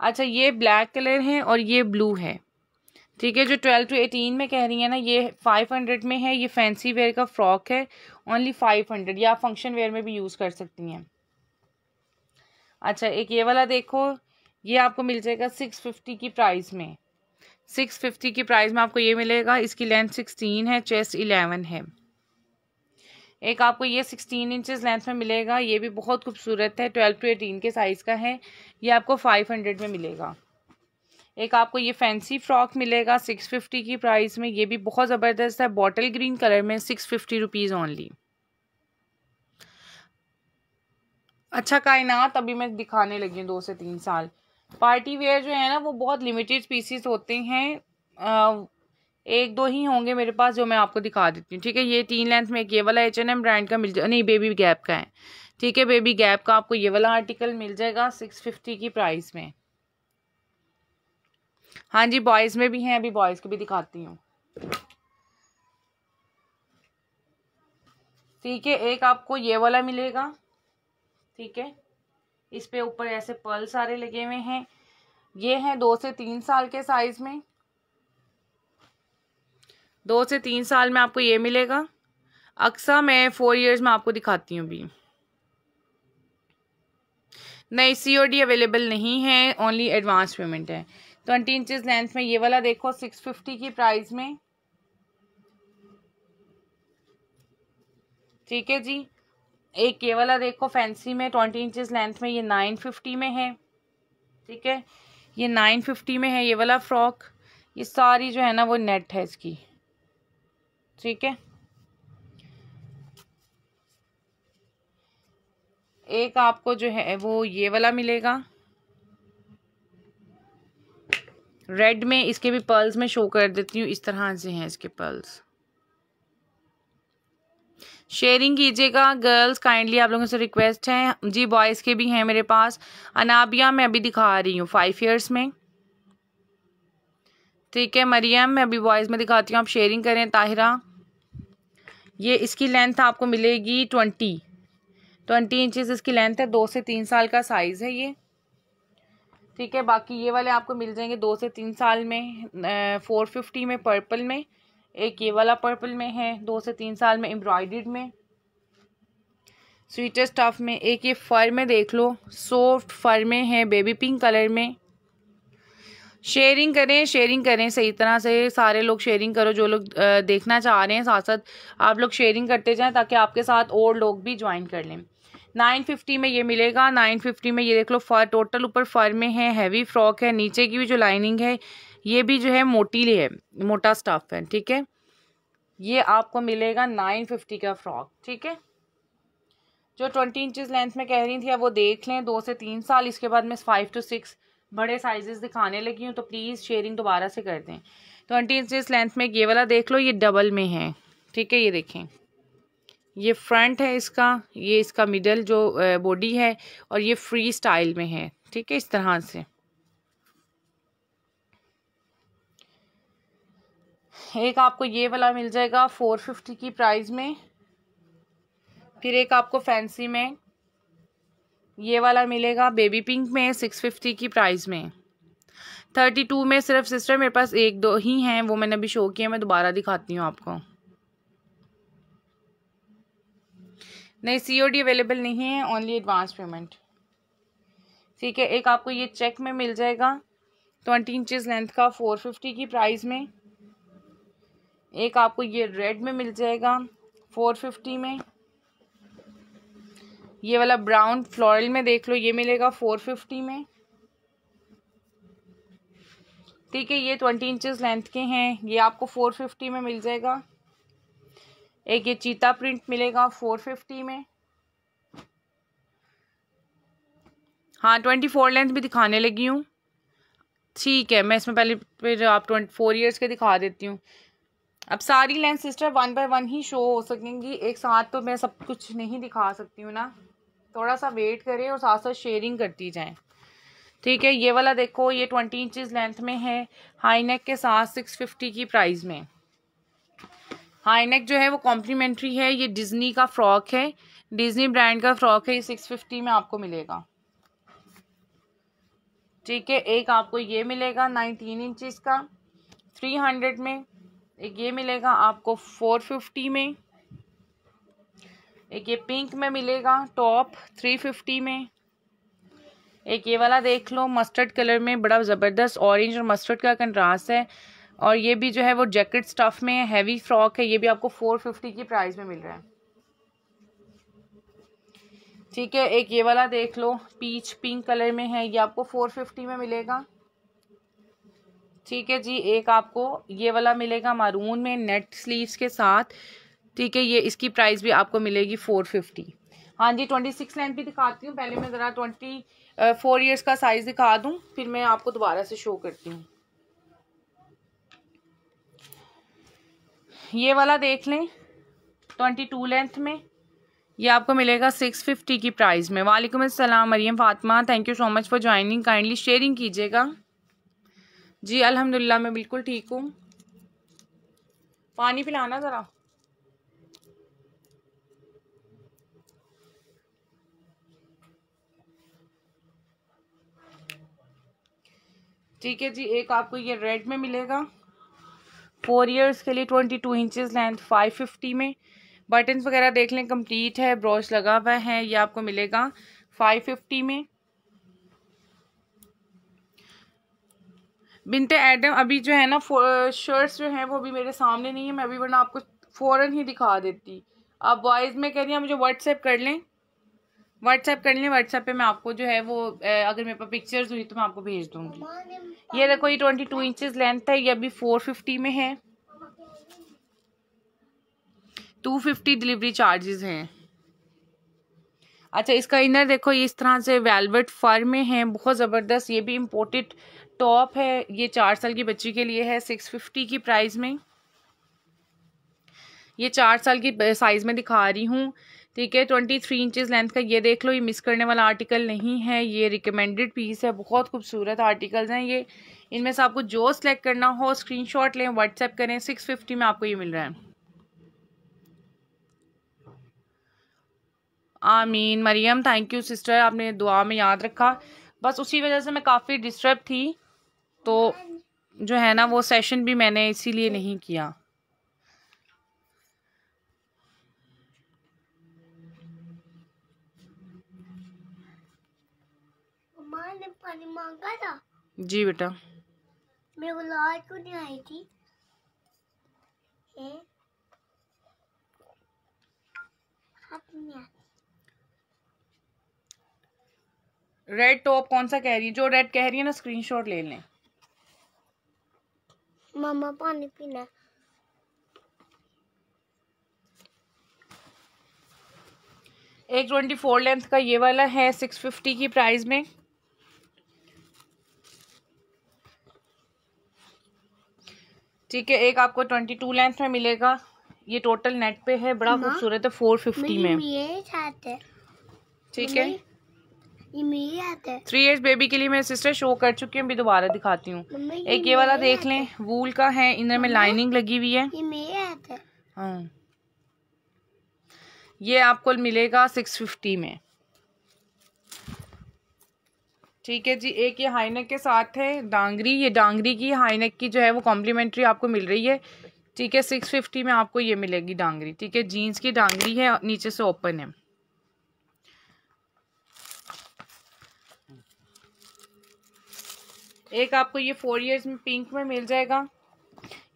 Speaker 1: अच्छा ये ब्लैक कलर है और ये ब्लू है ठीक है जो ट्वेल्व टू एटीन में कह रही है ना ये फाइव हंड्रेड में है ये फैंसी वेयर का फ्रॉक है ओनली फाइव हंड्रेड या फंक्शन वेयर में भी यूज़ कर सकती हैं अच्छा एक ये वाला देखो ये आपको मिल जाएगा सिक्स फिफ्टी की प्राइस में सिक्स फिफ्टी की प्राइस में आपको ये मिलेगा इसकी लेंथ सिक्सटीन है चेस्ट इलेवन है एक आपको ये सिक्सटीन इंचेस लेंथ में मिलेगा ये भी बहुत खूबसूरत है ट्वेल्व टू एटीन के साइज़ का है ये आपको फाइव हंड्रेड में मिलेगा एक आपको ये फैंसी फ्रॉक मिलेगा सिक्स फिफ्टी की प्राइस में ये भी बहुत ज़बरदस्त है बॉटल ग्रीन कलर में सिक्स फिफ्टी रुपीज़ ओनली अच्छा कायनात अभी मैं दिखाने लगी हूँ दो से तीन साल पार्टी वेयर जो है ना वो बहुत लिमिटेड पीसीस होते हैं एक दो ही होंगे मेरे पास जो मैं आपको दिखा देती हूँ ठीक है ये तीन लेंथ में एक ये वाला एच एन एम ब्रांड का मिल जाए नहीं बेबी गैप का है ठीक है बेबी गैप का आपको ये वाला आर्टिकल मिल जाएगा सिक्स फिफ्टी की प्राइस में हाँ जी बॉयज़ में भी हैं अभी बॉयज़ के भी दिखाती हूँ ठीक है एक आपको ये वाला मिलेगा ठीक है इस पे ऊपर ऐसे पर्ल सारे लगे हुए हैं ये हैं दो से तीन साल के साइज़ में दो से तीन साल में आपको ये मिलेगा अक्सा मैं फोर इयर्स में आपको दिखाती हूँ अभी नहीं सी ओ डी अवेलेबल नहीं है ओनली एडवांस पेमेंट है ट्वेंटी इंचज़ लेंथ में ये वाला देखो सिक्स फिफ्टी की प्राइस में ठीक है जी एक ये वाला देखो फैंसी में ट्वेंटी इंचज़ लेंथ में ये नाइन फिफ्टी में है ठीक है ये नाइन फिफ्टी में है ये वाला फ्रॉक ये सारी जो है ना वो नेट है इसकी ठीक है एक आपको जो है वो ये वाला मिलेगा रेड में इसके भी पर्ल्स में शो कर देती हूँ इस तरह से हैं इसके पर्ल्स शेयरिंग कीजिएगा गर्ल्स काइंडली आप लोगों से रिक्वेस्ट है जी बॉयज़ के भी हैं मेरे पास अनाबिया मैं अभी दिखा रही हूँ फाइव ईयर्स में ठीक है मरियम मैं अभी बॉयज़ में दिखाती हूँ आप शेयरिंग करें ताहिरा ये इसकी लेंथ आपको मिलेगी ट्वेंटी ट्वेंटी इंचेस इसकी लेंथ है दो से तीन साल का साइज़ है ये ठीक है बाकी ये वाले आपको मिल जाएंगे दो से तीन साल में फोर फिफ्टी में पर्पल में एक ये वाला पर्पल में है दो से तीन साल में एम्ब्रॉयड में स्वीटेस्ट स्टफ में एक ये फर में देख लो सॉफ्ट फर में है बेबी पिंक कलर में शेयरिंग करें शेयरिंग करें सही तरह से सारे लोग शेयरिंग करो जो लोग देखना चाह रहे हैं साथ साथ आप लोग शेयरिंग करते जाएं ताकि आपके साथ और लोग भी ज्वाइन कर लें नाइन फिफ्टी में ये मिलेगा नाइन फिफ्टी में ये देख लो फर टोटल ऊपर फर में है हैवी फ्रॉक है नीचे की भी जो लाइनिंग है ये भी जो है मोटी है मोटा स्टाफ है ठीक है ये आपको मिलेगा नाइन फिफ्टी का फ्रॉक ठीक है जो ट्वेंटी इंचज़ लेंथ में कह रही थी वो देख लें दो से तीन साल इसके बाद में फाइव टू सिक्स बड़े साइजेस दिखाने लगी हूँ तो प्लीज़ शेयरिंग दोबारा से कर दें तो आंटी इस लेंथ में ये वाला देख लो ये डबल में है ठीक है ये देखें ये फ्रंट है इसका ये इसका मिडल जो बॉडी है और ये फ्री स्टाइल में है ठीक है इस तरह से एक आपको ये वाला मिल जाएगा फोर फिफ्टी की प्राइस में फिर एक आपको फैंसी में ये वाला मिलेगा बेबी पिंक में सिक्स फिफ्टी की प्राइस में थर्टी टू में सिर्फ सिस्टर मेरे पास एक दो ही हैं वो मैंने अभी शो किए मैं दोबारा दिखाती हूँ आपको नहीं सी ओ डी अवेलेबल नहीं है ओनली एडवांस पेमेंट ठीक है एक आपको ये चेक में मिल जाएगा ट्वेंटी इंचज़ लेंथ का फोर फिफ्टी की प्राइस में एक आपको ये रेड में मिल जाएगा फोर फिफ्टी में ये वाला ब्राउन फ्लोरल में देख लो ये मिलेगा फोर फिफ्टी में ठीक है ये ट्वेंटी इंचेस लेंथ के हैं ये आपको फोर फिफ्टी में मिल जाएगा एक ये चीता प्रिंट मिलेगा फोर फिफ्टी में हाँ ट्वेंटी फोर लेंथ भी दिखाने लगी हूँ ठीक है मैं इसमें पहले फिर आप ट्वेंटी फोर ईयर्स के दिखा देती हूँ अब सारी length sister one by one ही शो हो सकेंगी एक साथ तो मैं सब कुछ नहीं दिखा सकती हूँ ना थोड़ा सा वेट करें और साथ साथ शेयरिंग करती जाएं ठीक है ये वाला देखो ये ट्वेंटी इंचज लेंथ में है हाई नेक के साथ सिक्स फिफ्टी की प्राइस में हाई नेक जो है वो कॉम्प्लीमेंट्री है ये डिज्नी का फ्रॉक है डिज्नी ब्रांड का फ्रॉक है ये सिक्स फिफ्टी में आपको मिलेगा ठीक है एक आपको ये मिलेगा नाइनटीन इंचज का थ्री हंड्रेड में एक ये मिलेगा आपको फोर फिफ्टी में एक ये पिंक में मिलेगा टॉप थ्री फिफ्टी में एक ये वाला देख लो मस्टर्ड कलर में बड़ा ज़बरदस्त ऑरेंज और मस्टर्ड का कंट्रास्ट है और ये भी जो है वो जैकेट स्टफ़ में हैवी फ्रॉक है ये भी आपको फोर फिफ्टी की प्राइस में मिल रहा है ठीक है एक ये वाला देख लो पीच पिंक कलर में है ये आपको फोर फिफ्टी में मिलेगा ठीक है जी एक आपको ये वाला मिलेगा मारून में नेट स्लीव्स के साथ ठीक है ये इसकी प्राइस भी आपको मिलेगी फोर फिफ्टी हाँ जी ट्वेंटी सिक्स लेंथ भी दिखाती हूँ पहले मैं ज़रा ट्वेंटी फोर ईयर्स का साइज़ दिखा दूँ फिर मैं आपको दोबारा से शो करती हूँ ये वाला देख लें ट्वेंटी टू लेंथ में ये आपको मिलेगा सिक्स फिफ्टी की प्राइस में वालेकुम अस्सलाम Mariam Fatima thank you so much for joining kindly sharing कीजिएगा जी अल्हम्दुलिल्लाह मैं बिल्कुल ठीक हूँ पानी पिलाना ज़रा ठीक है जी एक आपको ये रेड में मिलेगा फोर इयर्स के लिए twenty two inches length five fifty में बटन्स वगैरह देख लें कंप्लीट है ब्रॉश लगा हुआ है ये आपको मिलेगा फाइव फिफ्टी में बिनते एडम अभी जो है ना शर्ट्स जो हैं वो अभी मेरे सामने नहीं है मैं अभी वरना आपको फ़ौरन ही दिखा देती आप वॉइस में कह रही हैं मुझे व्हाट्सएप कर लें व्हाट्सएप कर लें व्हाट्सएप पे मैं आपको जो है वो अगर मेरे पास पिक्चर्स हुई तो मैं आपको भेज दूंगी ये देखो ये ट्वेंटी टू इंचज़ लेंथ है ये अभी फोर फिफ्टी में है टू फिफ्टी डिलीवरी चार्जेस हैं अच्छा इसका इनर देखो ये इस तरह से वेलवेट फर में है बहुत ज़बरदस्त ये भी इम्पोर्टेड टॉप है ये चार साल की बच्ची के लिए है सिक्स फिफ्टी की प्राइस में ये चार साल की साइज़ में दिखा रही हूँ ठीक है ट्वेंटी थ्री इंचज़ लेंथ का ये देख लो ये मिस करने वाला आर्टिकल नहीं है ये रिकमेंडेड पीस है बहुत खूबसूरत आर्टिकल्स हैं ये इनमें से आपको जो सेलेक्ट करना हो शॉट लें व्हाट्सएप करें सिक्स फिफ्टी में आपको ये मिल रहा है आमीन मरियम थैंक यू सिस्टर आपने दुआ में याद रखा बस उसी वजह से मैं काफ़ी डिस्टर्ब थी तो जो है ना वो सेशन भी मैंने इसीलिए नहीं किया पानी मांगा था जी बेटा मेरे को लाल क्यों नहीं आई थी रेड टॉप कौन सा कह रही है जो रेड कह रही है ना स्क्रीनशॉट ले लें मामा पानी पीना एक ट्वेंटी फोर लेंथ का ये वाला है सिक्स फिफ्टी की प्राइस में ठीक है एक आपको ट्वेंटी टू लेंथ में मिलेगा ये टोटल नेट पे है बड़ा हाँ। खूबसूरत है फोर फिफ्टी में ठीक है थ्री एज बेबी के लिए मेरे सिस्टर शो कर चुकी हूँ अभी दोबारा दिखाती हूँ एक ये वाला देख लें वूल का है इधर में लाइनिंग लगी हुई है हाँ ये आपको मिलेगा सिक्स फिफ्टी में ठीक है जी एक ये हाईनेक के साथ है डांगरी ये डांगरी की हाईनेक की जो है वो कॉम्प्लीमेंट्री आपको मिल रही है ठीक है सिक्स फिफ्टी में आपको ये मिलेगी डांगरी ठीक है जीन्स की डांगरी है नीचे से ओपन है एक आपको ये फोर इयर्स में पिंक में मिल जाएगा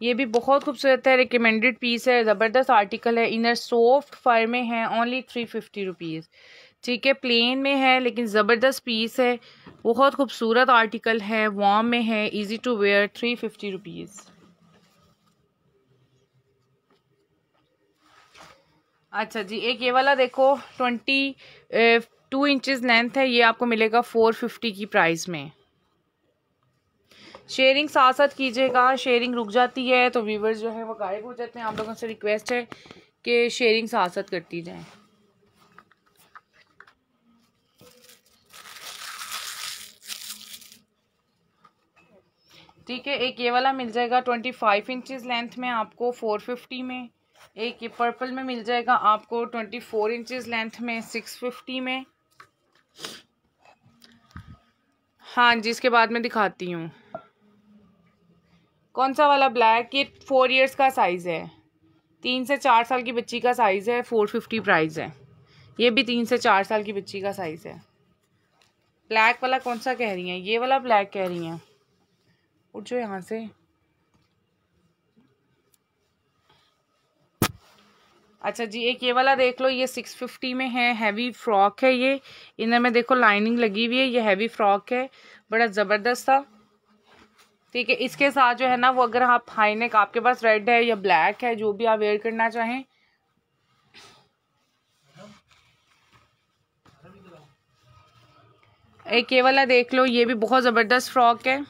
Speaker 1: ये भी बहुत खूबसूरत है रिकमेंडेड पीस है ज़बरदस्त आर्टिकल है इनर सॉफ्ट फर में है ओनली थ्री फिफ्टी रुपीज़ ठीक है प्लेन में है लेकिन ज़बरदस्त पीस है बहुत खूबसूरत आर्टिकल है वॉम में है easy to wear three fifty rupees अच्छा जी एक ये वाला देखो ट्वेंटी टू इंचज़ लेंथ है ये आपको मिलेगा फोर फिफ्टी की प्राइस में शेयरिंग साथ साथ कीजिएगा शेयरिंग रुक जाती है तो व्यूवर्स जो है वो गायब हो जाते हैं आप लोगों से रिक्वेस्ट है कि शेयरिंग साथ साथ करती जाएँ ठीक है एक ये वाला मिल जाएगा ट्वेंटी फाइव इंचज़ लेंथ में आपको फोर फिफ्टी में एक ये पर्पल में मिल जाएगा आपको ट्वेंटी फोर इंचज़ लेंथ में सिक्स फिफ्टी में हाँ जी इसके बाद में दिखाती हूँ कौन सा वाला ब्लैक ये फोर इयर्स का साइज़ है तीन से चार साल की बच्ची का साइज़ है फोर फिफ्टी प्राइज़ है ये भी तीन से चार साल की बच्ची का साइज़ है ब्लैक वाला कौन सा कह रही हैं ये वाला ब्लैक कह रही हैं उठ जाओ यहाँ से अच्छा जी एक ये वाला देख लो ये सिक्स फिफ्टी में है हैवी फ्रॉक है ये इनर में देखो लाइनिंग लगी हुई है ये हैवी फ्रॉक है बड़ा ज़बरदस्त था ठीक है इसके साथ जो है ना वो अगर आप हाई नेक आपके पास रेड है या ब्लैक है जो भी आप वेयर करना चाहें एक ये वाला देख लो ये भी बहुत ज़बरदस्त फ्रॉक है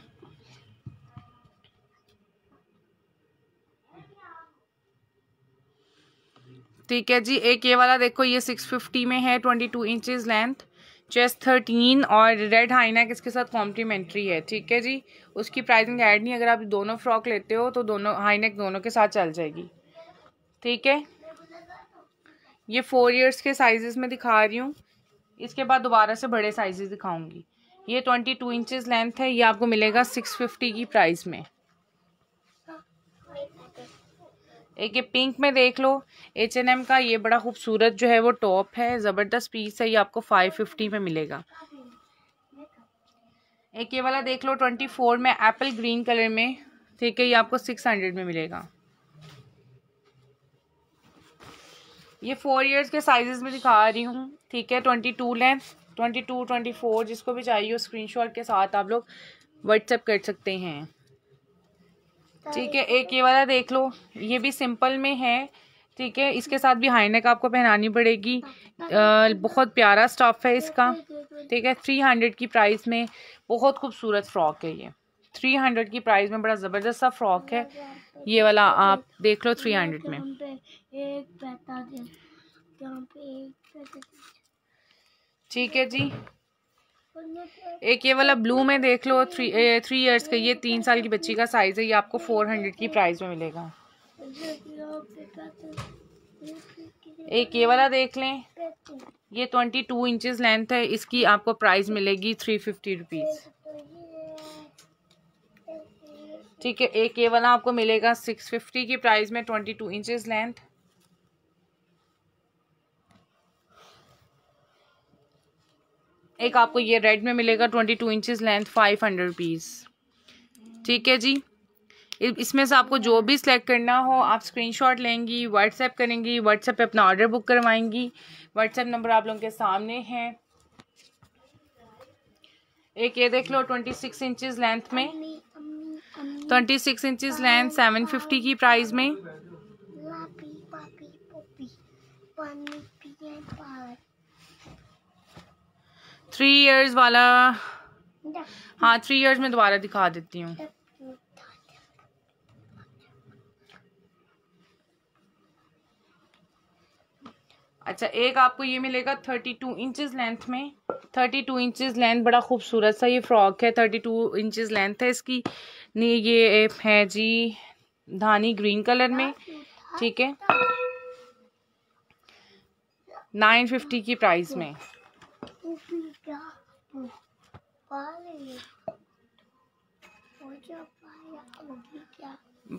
Speaker 1: ठीक है जी एक ये वाला देखो ये सिक्स फिफ्टी में है twenty two inches length chest thirteen और रेड हाईनेक इसके साथ कॉम्प्लीमेंट्री है ठीक है जी उसकी प्राइसिंग ऐड नहीं अगर आप दोनों फ्रॉक लेते हो तो दोनों हाईनेक दोनों के साथ चल जाएगी ठीक है ये फोर इयर्स के साइजेस में दिखा रही हूँ इसके बाद दोबारा से बड़े साइजेस दिखाऊंगी ये ट्वेंटी टू इंचज़ लेंथ है ये आपको मिलेगा सिक्स फिफ्टी की प्राइस में एक ये पिंक में देख लो एच एन एम का ये बड़ा खूबसूरत जो है वो टॉप है ज़बरदस्त पीस है ये आपको फाइव फिफ्टी में मिलेगा एक ये वाला देख लो ट्वेंटी फोर में एप्पल ग्रीन कलर में ठीक है ये आपको सिक्स हंड्रेड में मिलेगा ये फोर इयर्स के साइजेस में दिखा रही हूँ ठीक है twenty two length twenty two twenty four जिसको भी चाहिए स्क्रीन शॉट के साथ आप लोग व्हाट्सएप कर सकते हैं ठीक है एक ये वाला देख लो ये भी सिंपल में है ठीक है इसके साथ भी हाईनेक आपको पहनानी पड़ेगी आ, बहुत प्यारा स्टफ़ है इसका ठीक है थ्री हंड्रेड की प्राइस में बहुत खूबसूरत फ़्रॉक है ये थ्री हंड्रेड की प्राइस में बड़ा ज़बरदस्त सा फ़्रॉक है ये वाला आप देख लो थ्री हंड्रेड में ठीक है जी एक ये वाला ब्लू में देख लो थ्री ए, थ्री इयर्स का ये तीन साल की बच्ची का साइज़ है ये आपको फोर हंड्रेड की प्राइस में मिलेगा एक ये वाला देख लें ये ट्वेंटी टू इंचज़ लेंथ है इसकी आपको प्राइस मिलेगी थ्री फिफ्टी रुपीज़ ठीक है एक ये वाला आपको मिलेगा सिक्स फिफ्टी की प्राइस में ट्वेंटी टू इंचज़ लेंथ एक आपको ये रेड में मिलेगा twenty two inches length five hundred piece ठीक है जी इसमें से आपको जो भी सिलेक्ट करना हो आप स्क्रीनशॉट लेंगी व्हाट्सएप करेंगी व्हाट्सएप पे अपना ऑर्डर बुक करवाएंगी व्हाट्सएप नंबर आप लोगों के सामने है एक ये देख लो ट्वेंटी सिक्स इंचज़ लेंथ में twenty six inches length seven fifty की प्राइस में थ्री इयर्स वाला हाँ थ्री इयर्स में दोबारा दिखा देती हूँ अच्छा एक आपको ये मिलेगा थर्टी टू इंचज़ लेंथ में थर्टी टू इंचज़ लेंथ बड़ा खूबसूरत सा ये फ्रॉक है थर्टी टू इंचज़ लेंथ है इसकी ये है जी धानी ग्रीन कलर में ठीक है
Speaker 2: नाइन फिफ्टी की प्राइस में
Speaker 1: क्या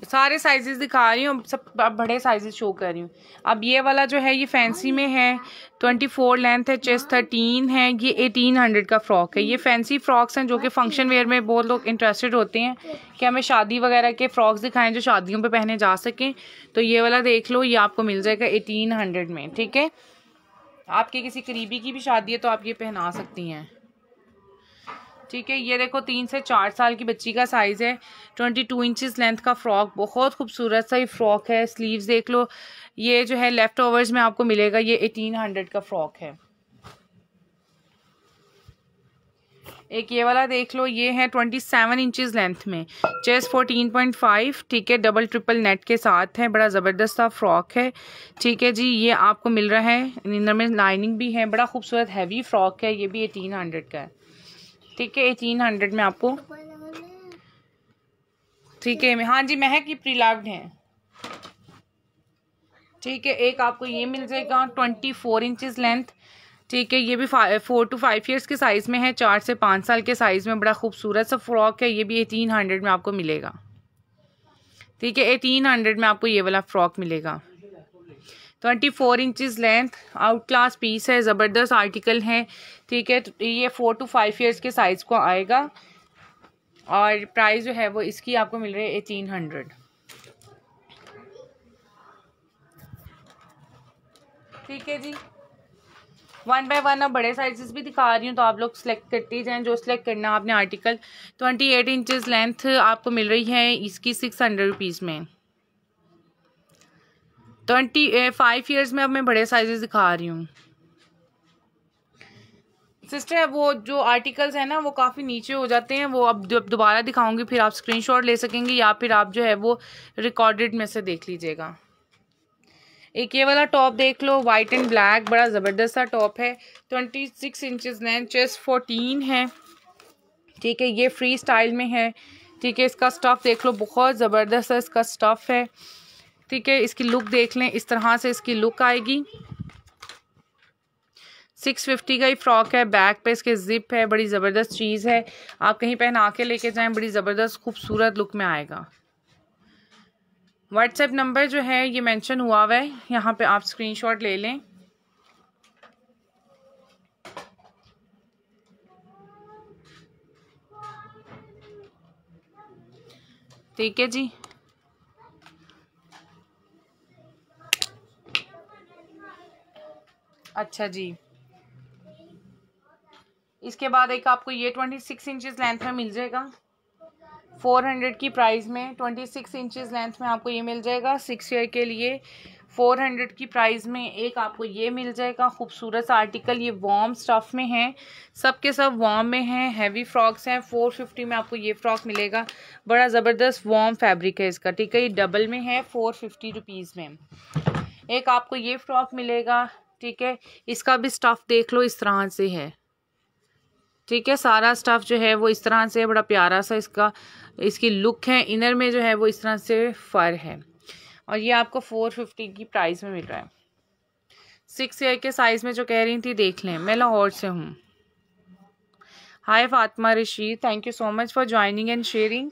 Speaker 1: सारे साइजेस दिखा रही हूँ सब अब बड़े साइजेस शो कर रही हूँ अब ये वाला जो है ये फैंसी में है ट्वेंटी फोर लेंथ है चेस्ट थर्टीन है ये एटीन हंड्रेड का फ्रॉक है ये फैंसी फ्रॉक्स हैं जो कि फंक्शन वेयर में बहुत लोग इंटरेस्टेड होते हैं कि हमें शादी वगैरह के फ्रॉक्स दिखाएं जो शादियों पे पहने जा सकें तो ये वाला देख लो ये आपको मिल जाएगा एटीन हंड्रेड में ठीक है आपके किसी करीबी की भी शादी है तो आप ये पहना सकती हैं ठीक है ये देखो तीन से चार साल की बच्ची का साइज़ है ट्वेंटी टू इंचज़ लेंथ का फ़्रॉक बहुत खूबसूरत सा ये फ़्रॉक है स्लीव्स देख लो ये जो है लेफ़्ट ओवर्स में आपको मिलेगा ये एटीन हंड्रेड का फ़्रॉक है एक ये वाला देख लो ये है ट्वेंटी सेवन इंचज़ लेंथ में चेस फोर्टीन पॉइंट फाइव ठीक है डबल ट्रिपल नेट के साथ है बड़ा ज़बरदस्त सा फ्रॉक है ठीक है जी ये आपको मिल रहा है इंदर में लाइनिंग भी है बड़ा खूबसूरत हैवी फ्रॉक है ये भी एटीन हंड्रेड का है ठीक है एटीन हंड्रेड में आपको ठीक है हाँ जी महक ये प्रीलाव्ड है ठीक है एक आपको ये मिल जाएगा ट्वेंटी फोर इंचज़ लेंथ ठीक है ये भी फोर टू फाइव ईयर्स के साइज़ में है चार से पाँच साल के साइज़ में बड़ा खूबसूरत सा फ्रॉक है ये भी एटीन हंड्रेड में आपको मिलेगा ठीक है एटीन हंड्रेड में आपको ये वाला फ्रॉक मिलेगा twenty four inches length out class piece है ज़बरदस्त आर्टिकल है ठीक है तो ये फोर टू फाइव ईयर्स के साइज़ को आएगा और प्राइस जो है वो इसकी आपको मिल रही है एटीन हंड्रेड ठीक है जी वन बाय वन अब बड़े साइजेस भी दिखा रही हूँ तो आप लोग सेलेक्ट करते जाएँ जो सेलेक्ट करना आपने article twenty eight inches length आपको मिल रही है इसकी सिक्स हंड्रेड रुपीज़ में ट्वेंटी फाइव ईयर्स में अब मैं बड़े साइजेस दिखा रही हूँ सिस्टर वो जो आर्टिकल्स हैं ना वो काफ़ी नीचे हो जाते हैं वो अब दोबारा दिखाऊंगी फिर आप स्क्रीनशॉट ले सकेंगे या फिर आप जो है वो रिकॉर्डेड में से देख लीजिएगा एक ये वाला टॉप देख लो वाइट एंड ब्लैक बड़ा ज़बरदस्त सा टॉप है twenty six inches nine chest fourteen है ठीक है ये फ्री स्टाइल में है ठीक है इसका स्टफ़ देख लो बहुत ज़बरदस्त है इसका स्टफ़ है ठीक है इसकी लुक देख लें इस तरह से इसकी लुक आएगी सिक्स फिफ्टी का ही फ्रॉक है बैक पे इसके ज़िप है बड़ी ज़बरदस्त चीज़ है आप कहीं पहना के लेके जाएं बड़ी ज़बरदस्त खूबसूरत लुक में आएगा व्हाट्सएप नंबर जो है ये मेंशन हुआ हुआ है यहाँ पे आप स्क्रीनशॉट ले लें ठीक है जी अच्छा जी इसके बाद एक आपको ये ट्वेंटी सिक्स इंचज़ लेंथ में मिल जाएगा फोर हंड्रेड की प्राइस में ट्वेंटी सिक्स इंचज़ लेंथ में आपको ये मिल जाएगा सिक्स ईयर के लिए फोर हंड्रेड की प्राइस में एक आपको ये मिल जाएगा खूबसूरत आर्टिकल ये वार्म स्टफ़ में है सब के सब वार्म में हैं हैवी फ्रॉक्स हैं फोर फिफ्टी में आपको ये फ़्रॉक मिलेगा बड़ा ज़बरदस्त वार्म फैब्रिक है इसका ठीक है ये डबल में है फोर फिफ्टी रुपीज़ में एक आपको ये फ़्रॉक मिलेगा ठीक है इसका भी स्टफ़ देख लो इस तरह से है ठीक है सारा स्टफ़ जो है वो इस तरह से है बड़ा प्यारा सा इसका इसकी लुक है इनर में जो है वो इस तरह से फर है और ये आपको फोर फिफ्टी की प्राइस में मिल रहा है सिक्स ईयर के साइज़ में जो कह रही थी देख लें मैं लाहौर से हूँ hi Fatma Rashid thank you so much for joining and sharing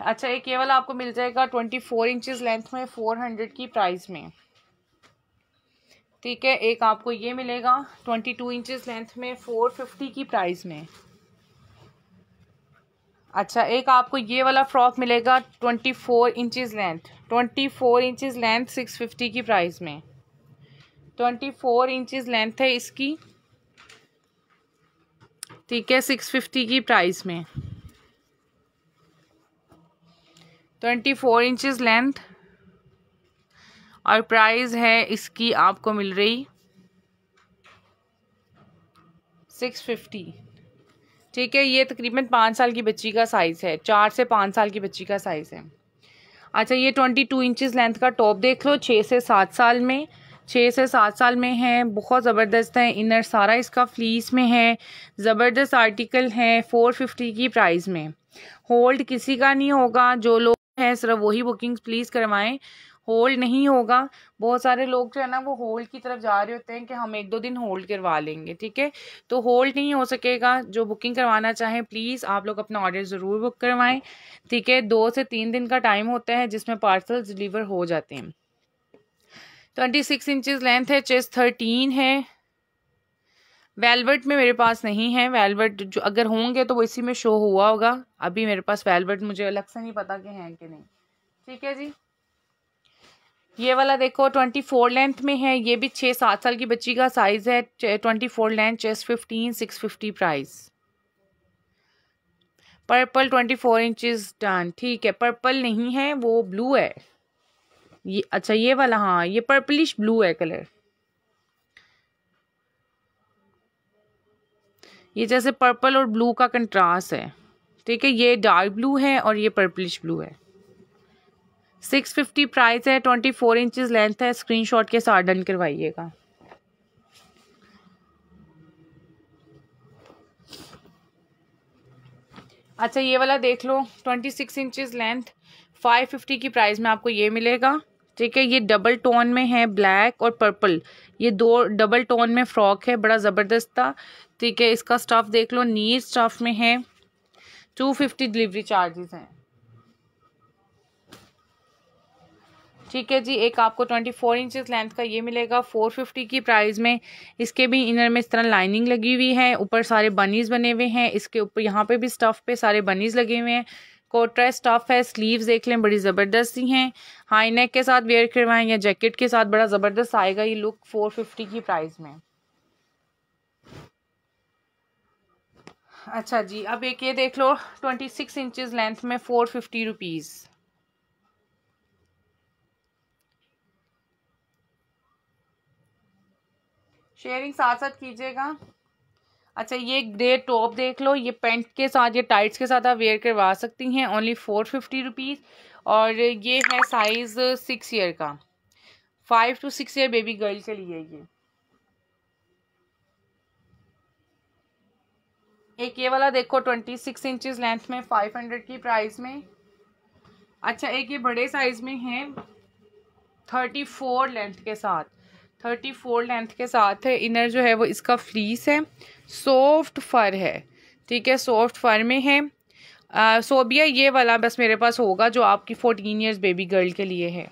Speaker 1: अच्छा एक ये वाला आपको मिल जाएगा ट्वेंटी फोर इंचज़ लेंथ में फोर हंड्रेड की प्राइस में ठीक है एक आपको ये मिलेगा ट्वेंटी टू इंचज़ लेंथ में फोर फिफ्टी की प्राइस में अच्छा एक आपको ये वाला फ्रॉक मिलेगा twenty four inches length twenty four inches length six fifty की प्राइस में ट्वेंटी फोर इंचज़ लेंथ है इसकी ठीक है सिक्स फिफ्टी की प्राइस में ट्वेंटी फोर इंचज़ लेंथ और प्राइस है इसकी आपको मिल रही सिक्स फिफ्टी ठीक है ये तकरीबन पाँच साल की बच्ची का साइज़ है चार से पाँच साल की बच्ची का साइज़ है अच्छा ये ट्वेंटी टू इंचज़ लेंथ का टॉप देख लो छः से सात साल में छः से सात साल में है बहुत ज़बरदस्त है इनर सारा इसका फ्लीस में है ज़बरदस्त आर्टिकल है फ़ोर फिफ्टी की प्राइस में होल्ड किसी का नहीं होगा जो लोग हैं सिर्फ वही बुकिंग प्लीज़ करवाएं होल्ड नहीं होगा बहुत सारे लोग जो है ना वो होल्ड की तरफ जा रहे होते हैं कि हम एक दो दिन होल्ड करवा लेंगे ठीक है तो होल्ड नहीं हो सकेगा जो बुकिंग करवाना चाहें प्लीज़ आप लोग अपना ऑर्डर ज़रूर बुक करवाएं ठीक है दो से तीन दिन का टाइम होता है जिसमें पार्सल डिलीवर हो जाते हैं ट्वेंटी सिक्स इंचज़ लेंथ है चेस्ट थर्टीन है वेलवेट में मेरे पास नहीं है वेलवेट जो अगर होंगे तो वो इसी में शो हुआ होगा अभी मेरे पास वेलवेट मुझे अलग से नहीं पता कि हैं कि नहीं ठीक है जी ये वाला देखो ट्वेंटी फोर लेंथ में है ये भी छः सात साल की बच्ची का साइज़ है twenty four length chest fifteen six fifty price purple twenty four inches done ठीक है पर्पल नहीं है वो ब्लू है ये अच्छा ये वाला हाँ ये पर्पलिश ब्लू है कलर ये जैसे पर्पल और ब्लू का कंट्रास्ट है ठीक है ये डार्क ब्लू है और ये पर्पलिश ब्लू है सिक्स फिफ्टी प्राइस है ट्वेंटी फोर इंचज लेंथ है स्क्रीन शॉट के साथ डन करवाइएगा अच्छा ये वाला देख लो twenty six inches length five fifty की प्राइस में आपको ये मिलेगा ठीक है ये डबल टोन में है ब्लैक और पर्पल ये दो डबल टोन में फ्रॉक है बड़ा ज़बरदस्त था ठीक है इसका स्टफ़ देख लो नीट स्टफ़ में है टू फिफ्टी डिलीवरी चार्जेस हैं ठीक है जी एक आपको ट्वेंटी फोर इंचज लेंथ का ये मिलेगा फोर फिफ्टी की प्राइस में इसके भी इनर में इस तरह लाइनिंग लगी हुई है ऊपर सारे बनीज बने हुए हैं इसके ऊपर यहाँ पे भी स्टफ़ पे सारे बनीज लगे हुए हैं कोटरा स्टफ है स्लीव्स देख लें बड़ी ज़बरदस्ती हैं हाई नेक के साथ वेयर करवाएं या जैकेट के साथ बड़ा ज़बरदस्त आएगा ये लुक फोर फिफ्टी की प्राइस में अच्छा जी अब एक ये देख लो ट्वेंटी सिक्स इंचज़ लेंथ में फ़ोर फिफ्टी रुपीज़ शेयरिंग साथ साथ कीजिएगा अच्छा ये ग्रे टॉप देख लो ये पेंट के साथ ये टाइट्स के साथ आप वेयर करवा सकती हैं ओनली फोर फिफ्टी रुपीज़ और ये है साइज़ सिक्स ईयर का five to six year baby girl के लिए ये एक ये वाला देखो ट्वेंटी सिक्स इंचज लेंथ में फाइव हंड्रेड की प्राइस में अच्छा एक ये बड़े साइज़ में है थर्टी फोर लेंथ के साथ थर्टी फोर लेंथ के साथ है इनर जो है वो इसका फ्लीस है सॉफ्ट फर है ठीक है सॉफ्ट फर में है सोबिया ये वाला बस मेरे पास होगा जो आपकी फोर्टीन ईयर्स बेबी गर्ल के लिए है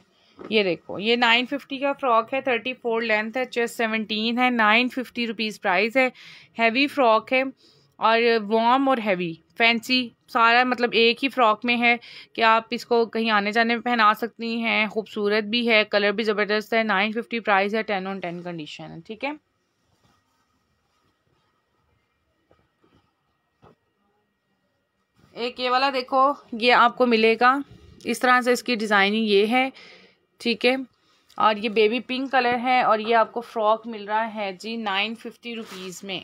Speaker 1: ये देखो ये नाइन फिफ्टी का फ्रॉक है थर्टी फोर लेंथ है चेस्ट सेवनटीन है नाइन फिफ्टी रुपीज़ प्राइस है हैवी फ्रॉक है और वार्म और हैवी फैंसी सारा मतलब एक ही फ्रॉक में है कि आप इसको कहीं आने जाने में पहना सकती हैं खूबसूरत भी है कलर भी ज़बरदस्त है नाइन फिफ्टी प्राइस है टेन ऑन टेन कंडीशन है ठीक है एक ये वाला देखो ये आपको मिलेगा इस तरह से इसकी डिज़ाइनिंग ये है ठीक है और ये बेबी पिंक कलर है और ये आपको फ्रॉक मिल रहा है जी नाइन फिफ्टी रुपीज़ में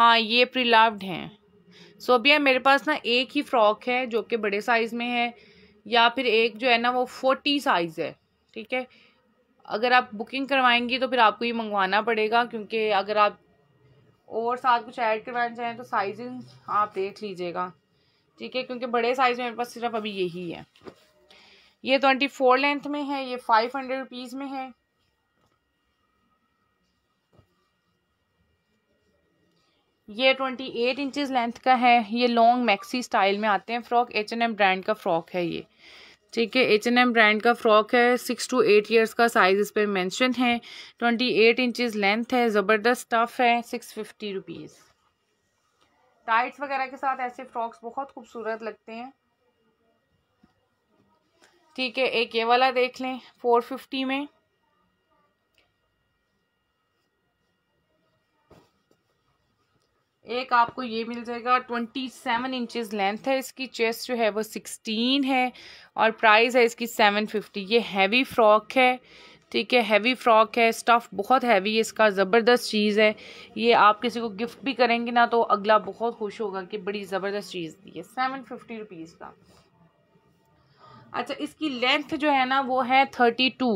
Speaker 1: हाँ ये प्रिलाव्ड हैं सो अभी मेरे पास ना एक ही फ्रॉक है जो कि बड़े साइज़ में है या फिर एक जो है ना वो फोर्टी साइज़ है ठीक है अगर आप बुकिंग करवाएंगी तो फिर आपको ये मंगवाना पड़ेगा क्योंकि अगर आप और साथ कुछ ऐड करवाना चाहें तो साइजिंग आप देख लीजिएगा ठीक है क्योंकि बड़े साइज़ में मेरे पास सिर्फ अभी यही है ये ट्वेंटी फोर लेंथ में है ये फाइव हंड्रेड रुपीज़ में है ये ट्वेंटी एट इंचज़ लेंथ का है ये लॉन्ग मैक्सी स्टाइल में आते हैं frock H N M brand का फ़्रॉक है ये ठीक है एच एन एम ब्रांड का फ़्रॉक है सिक्स टू एट ईयर्स का साइज़ इस पर मैंशन है ट्वेंटी एट इंचज़ लेंथ है ज़बरदस्त टफ है सिक्स फिफ्टी रुपीज़ टाइट्स वगैरह के साथ ऐसे फ्रॉक्स बहुत खूबसूरत लगते हैं ठीक है एक ये वाला देख लें फोर फिफ्टी में एक आपको ये मिल जाएगा ट्वेंटी सेवन इंचज़ लेंथ है इसकी चेस्ट जो है वो सिक्सटीन है और प्राइस है इसकी सेवन फिफ्टी ये हैवी फ्रॉक है ठीक है हैवी फ्रॉक है स्टफ़ बहुत हैवी है इसका ज़बरदस्त चीज़ है ये आप किसी को गिफ्ट भी करेंगे ना तो अगला बहुत खुश होगा कि बड़ी ज़बरदस्त चीज़ दी है सेवन फिफ्टी रुपीज़ का अच्छा इसकी लेंथ जो है ना वो है थर्टी टू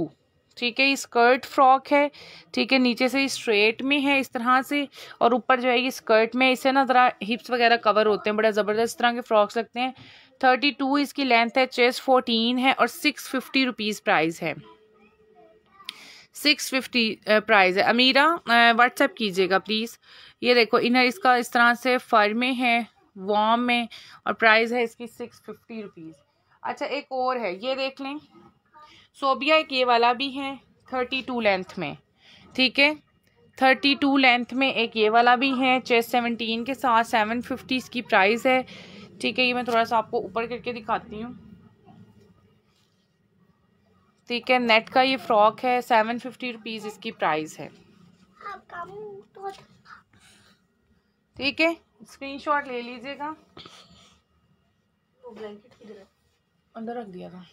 Speaker 1: ठीक है ये स्कर्ट फ्रॉक है ठीक है नीचे से स्ट्रेट में है इस तरह से और ऊपर जो है ये स्कर्ट में इसे ना ज़रा हिप्स वगैरह कवर होते हैं बड़ा ज़बरदस्त तरह के फ्रॉक्स लगते हैं थर्टी टू इसकी लेंथ है चेस्ट फोर्टीन है और सिक्स फिफ्टी रुपीज़ प्राइज़ है सिक्स फिफ्टी प्राइज़ है अमीरा व्हाट्सएप कीजिएगा प्लीज़ ये देखो इनर इसका इस तरह से फर में है वॉम में और प्राइज़ है इसकी सिक्स फिफ्टी रुपीज़ अच्छा एक और है ये देख लें सोबिया एक ये वाला भी है थर्टी टू लेंथ में ठीक है थर्टी टू लेंथ में एक ये वाला भी है चेस्ट सेवनटीन के साथ सेवन फिफ्टी इसकी प्राइस है ठीक है ये मैं थोड़ा सा आपको ऊपर करके दिखाती हूँ ठीक है नेट का ये फ्रॉक है सेवन फिफ्टी रुपीज़ इसकी प्राइस है तो ठीक है स्क्रीनशॉट ले लीजिएगा अंदर रख दिया था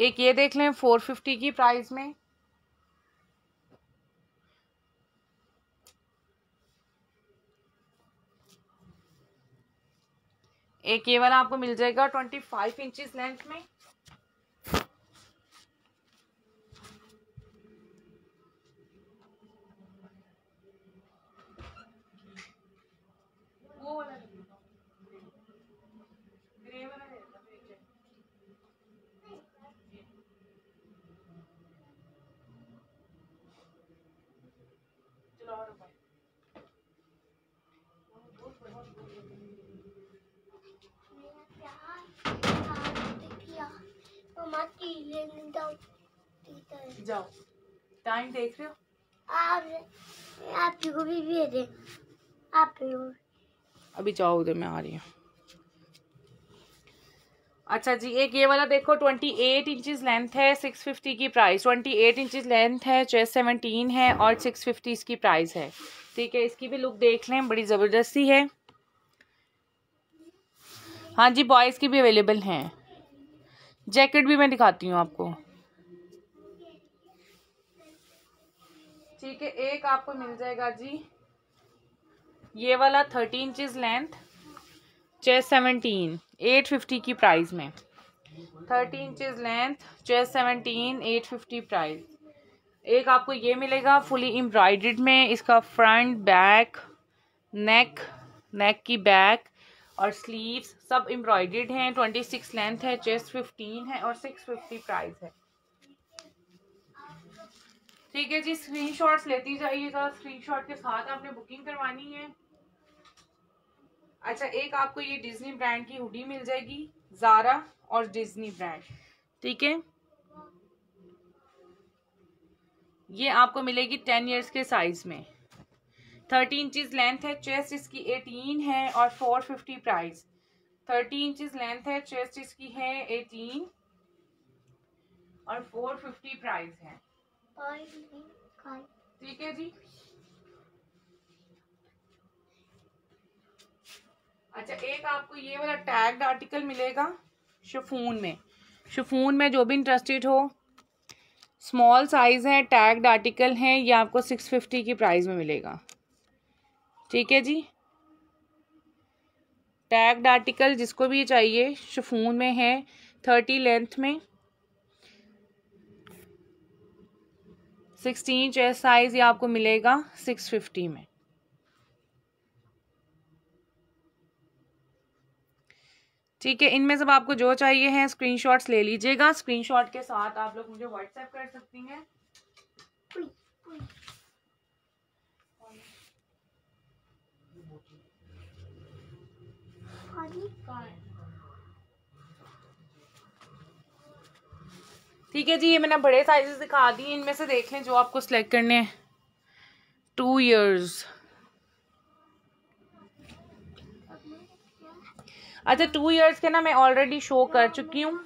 Speaker 1: एक ये देख लें फोर फिफ्टी की प्राइस में एक ये वाला आपको मिल जाएगा ट्वेंटी फाइव इंचज लेंथ में वो वाला ग्रे वाला जाओ टाइम देख रहे हो आप आप भी भेजें आप अभी जाओ उधर मैं आ रही हूँ अच्छा जी एक ये वाला देखो ट्वेंटी एट इंचज़ लेंथ है सिक्स फिफ्टी की price twenty eight inches length है चेस्ट सेवनटीन है और सिक्स फिफ्टी इसकी प्राइस है ठीक है इसकी भी लुक देख लें बड़ी ज़बरदस्ती है हाँ जी बॉयज़ की भी अवेलेबल हैं जैकेट भी मैं दिखाती हूँ आपको ठीक है एक आपको मिल जाएगा जी ये वाला thirty inches length chest seventeen eight fifty की प्राइस में thirty inches length chest seventeen eight fifty price एक आपको ये मिलेगा फुली एम्ब्रॉयड में इसका फ्रंट बैक नेक नेक की बैक और स्लीव्स सब एम्ब्रॉयड हैं ट्वेंटी सिक्स लेंथ है चेस्ट फिफ्टीन है और सिक्स फिफ्टी प्राइस है ठीक है जी स्क्रीनशॉट्स लेती जाइएगा शॉट तो के साथ आपने बुकिंग करवानी है अच्छा एक आपको ये डिज्नी ब्रांड की हुडी मिल जाएगी जारा और डिज्नी ब्रांड ठीक है ये आपको मिलेगी टेन इयर्स के साइज में थर्टी इंचज लेंथ है चेस्ट इसकी एटीन है और four fifty price thirty inches length है चेस्ट इसकी है एटीन और फोर फिफ्टी प्राइस है ठीक है जी
Speaker 2: अच्छा एक आपको ये वाला टैग्ड
Speaker 1: आर्टिकल मिलेगा शफून में शफून में जो भी इंटरेस्टेड हो स्मॉल साइज़ है टैग्ड आर्टिकल है ये आपको सिक्स फिफ्टी की प्राइस में मिलेगा ठीक है जी टैग्ड आर्टिकल जिसको भी चाहिए शफून में है थर्टी लेंथ में सिक्सटीन इंच साइज ये आपको मिलेगा सिक्स फिफ्टी में ठीक है इनमें सब आपको जो चाहिए है स्क्रीनशॉट्स ले लीजिएगा स्क्रीनशॉट के साथ आप लोग मुझे व्हाट्सएप कर सकती हैं ठीक है जी ये मैंने बड़े साइजेस दिखा दी इनमें से देख लें जो आपको सिलेक्ट करने हैं टू ईयर्स अच्छा टू ईयर्स के ना मैं ऑलरेडी शो कर चुकी हूँ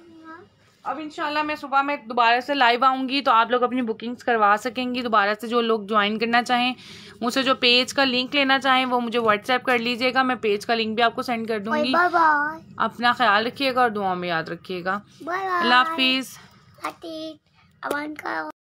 Speaker 1: अब इंशाल्लाह मैं सुबह में दोबारा से लाइव आऊँगी तो आप लोग अपनी बुकिंग्स करवा सकेंगी दोबारा से जो लोग ज्वाइन करना चाहें मुझसे जो पेज का लिंक लेना चाहें वो मुझे व्हाट्सएप कर लीजिएगा मैं पेज का लिंक भी आपको सेंड कर दूँगी अपना ख्याल रखिएगा और दुआ में याद रखिएगा अल्लाह हाफिज़ Happy Avant Garde.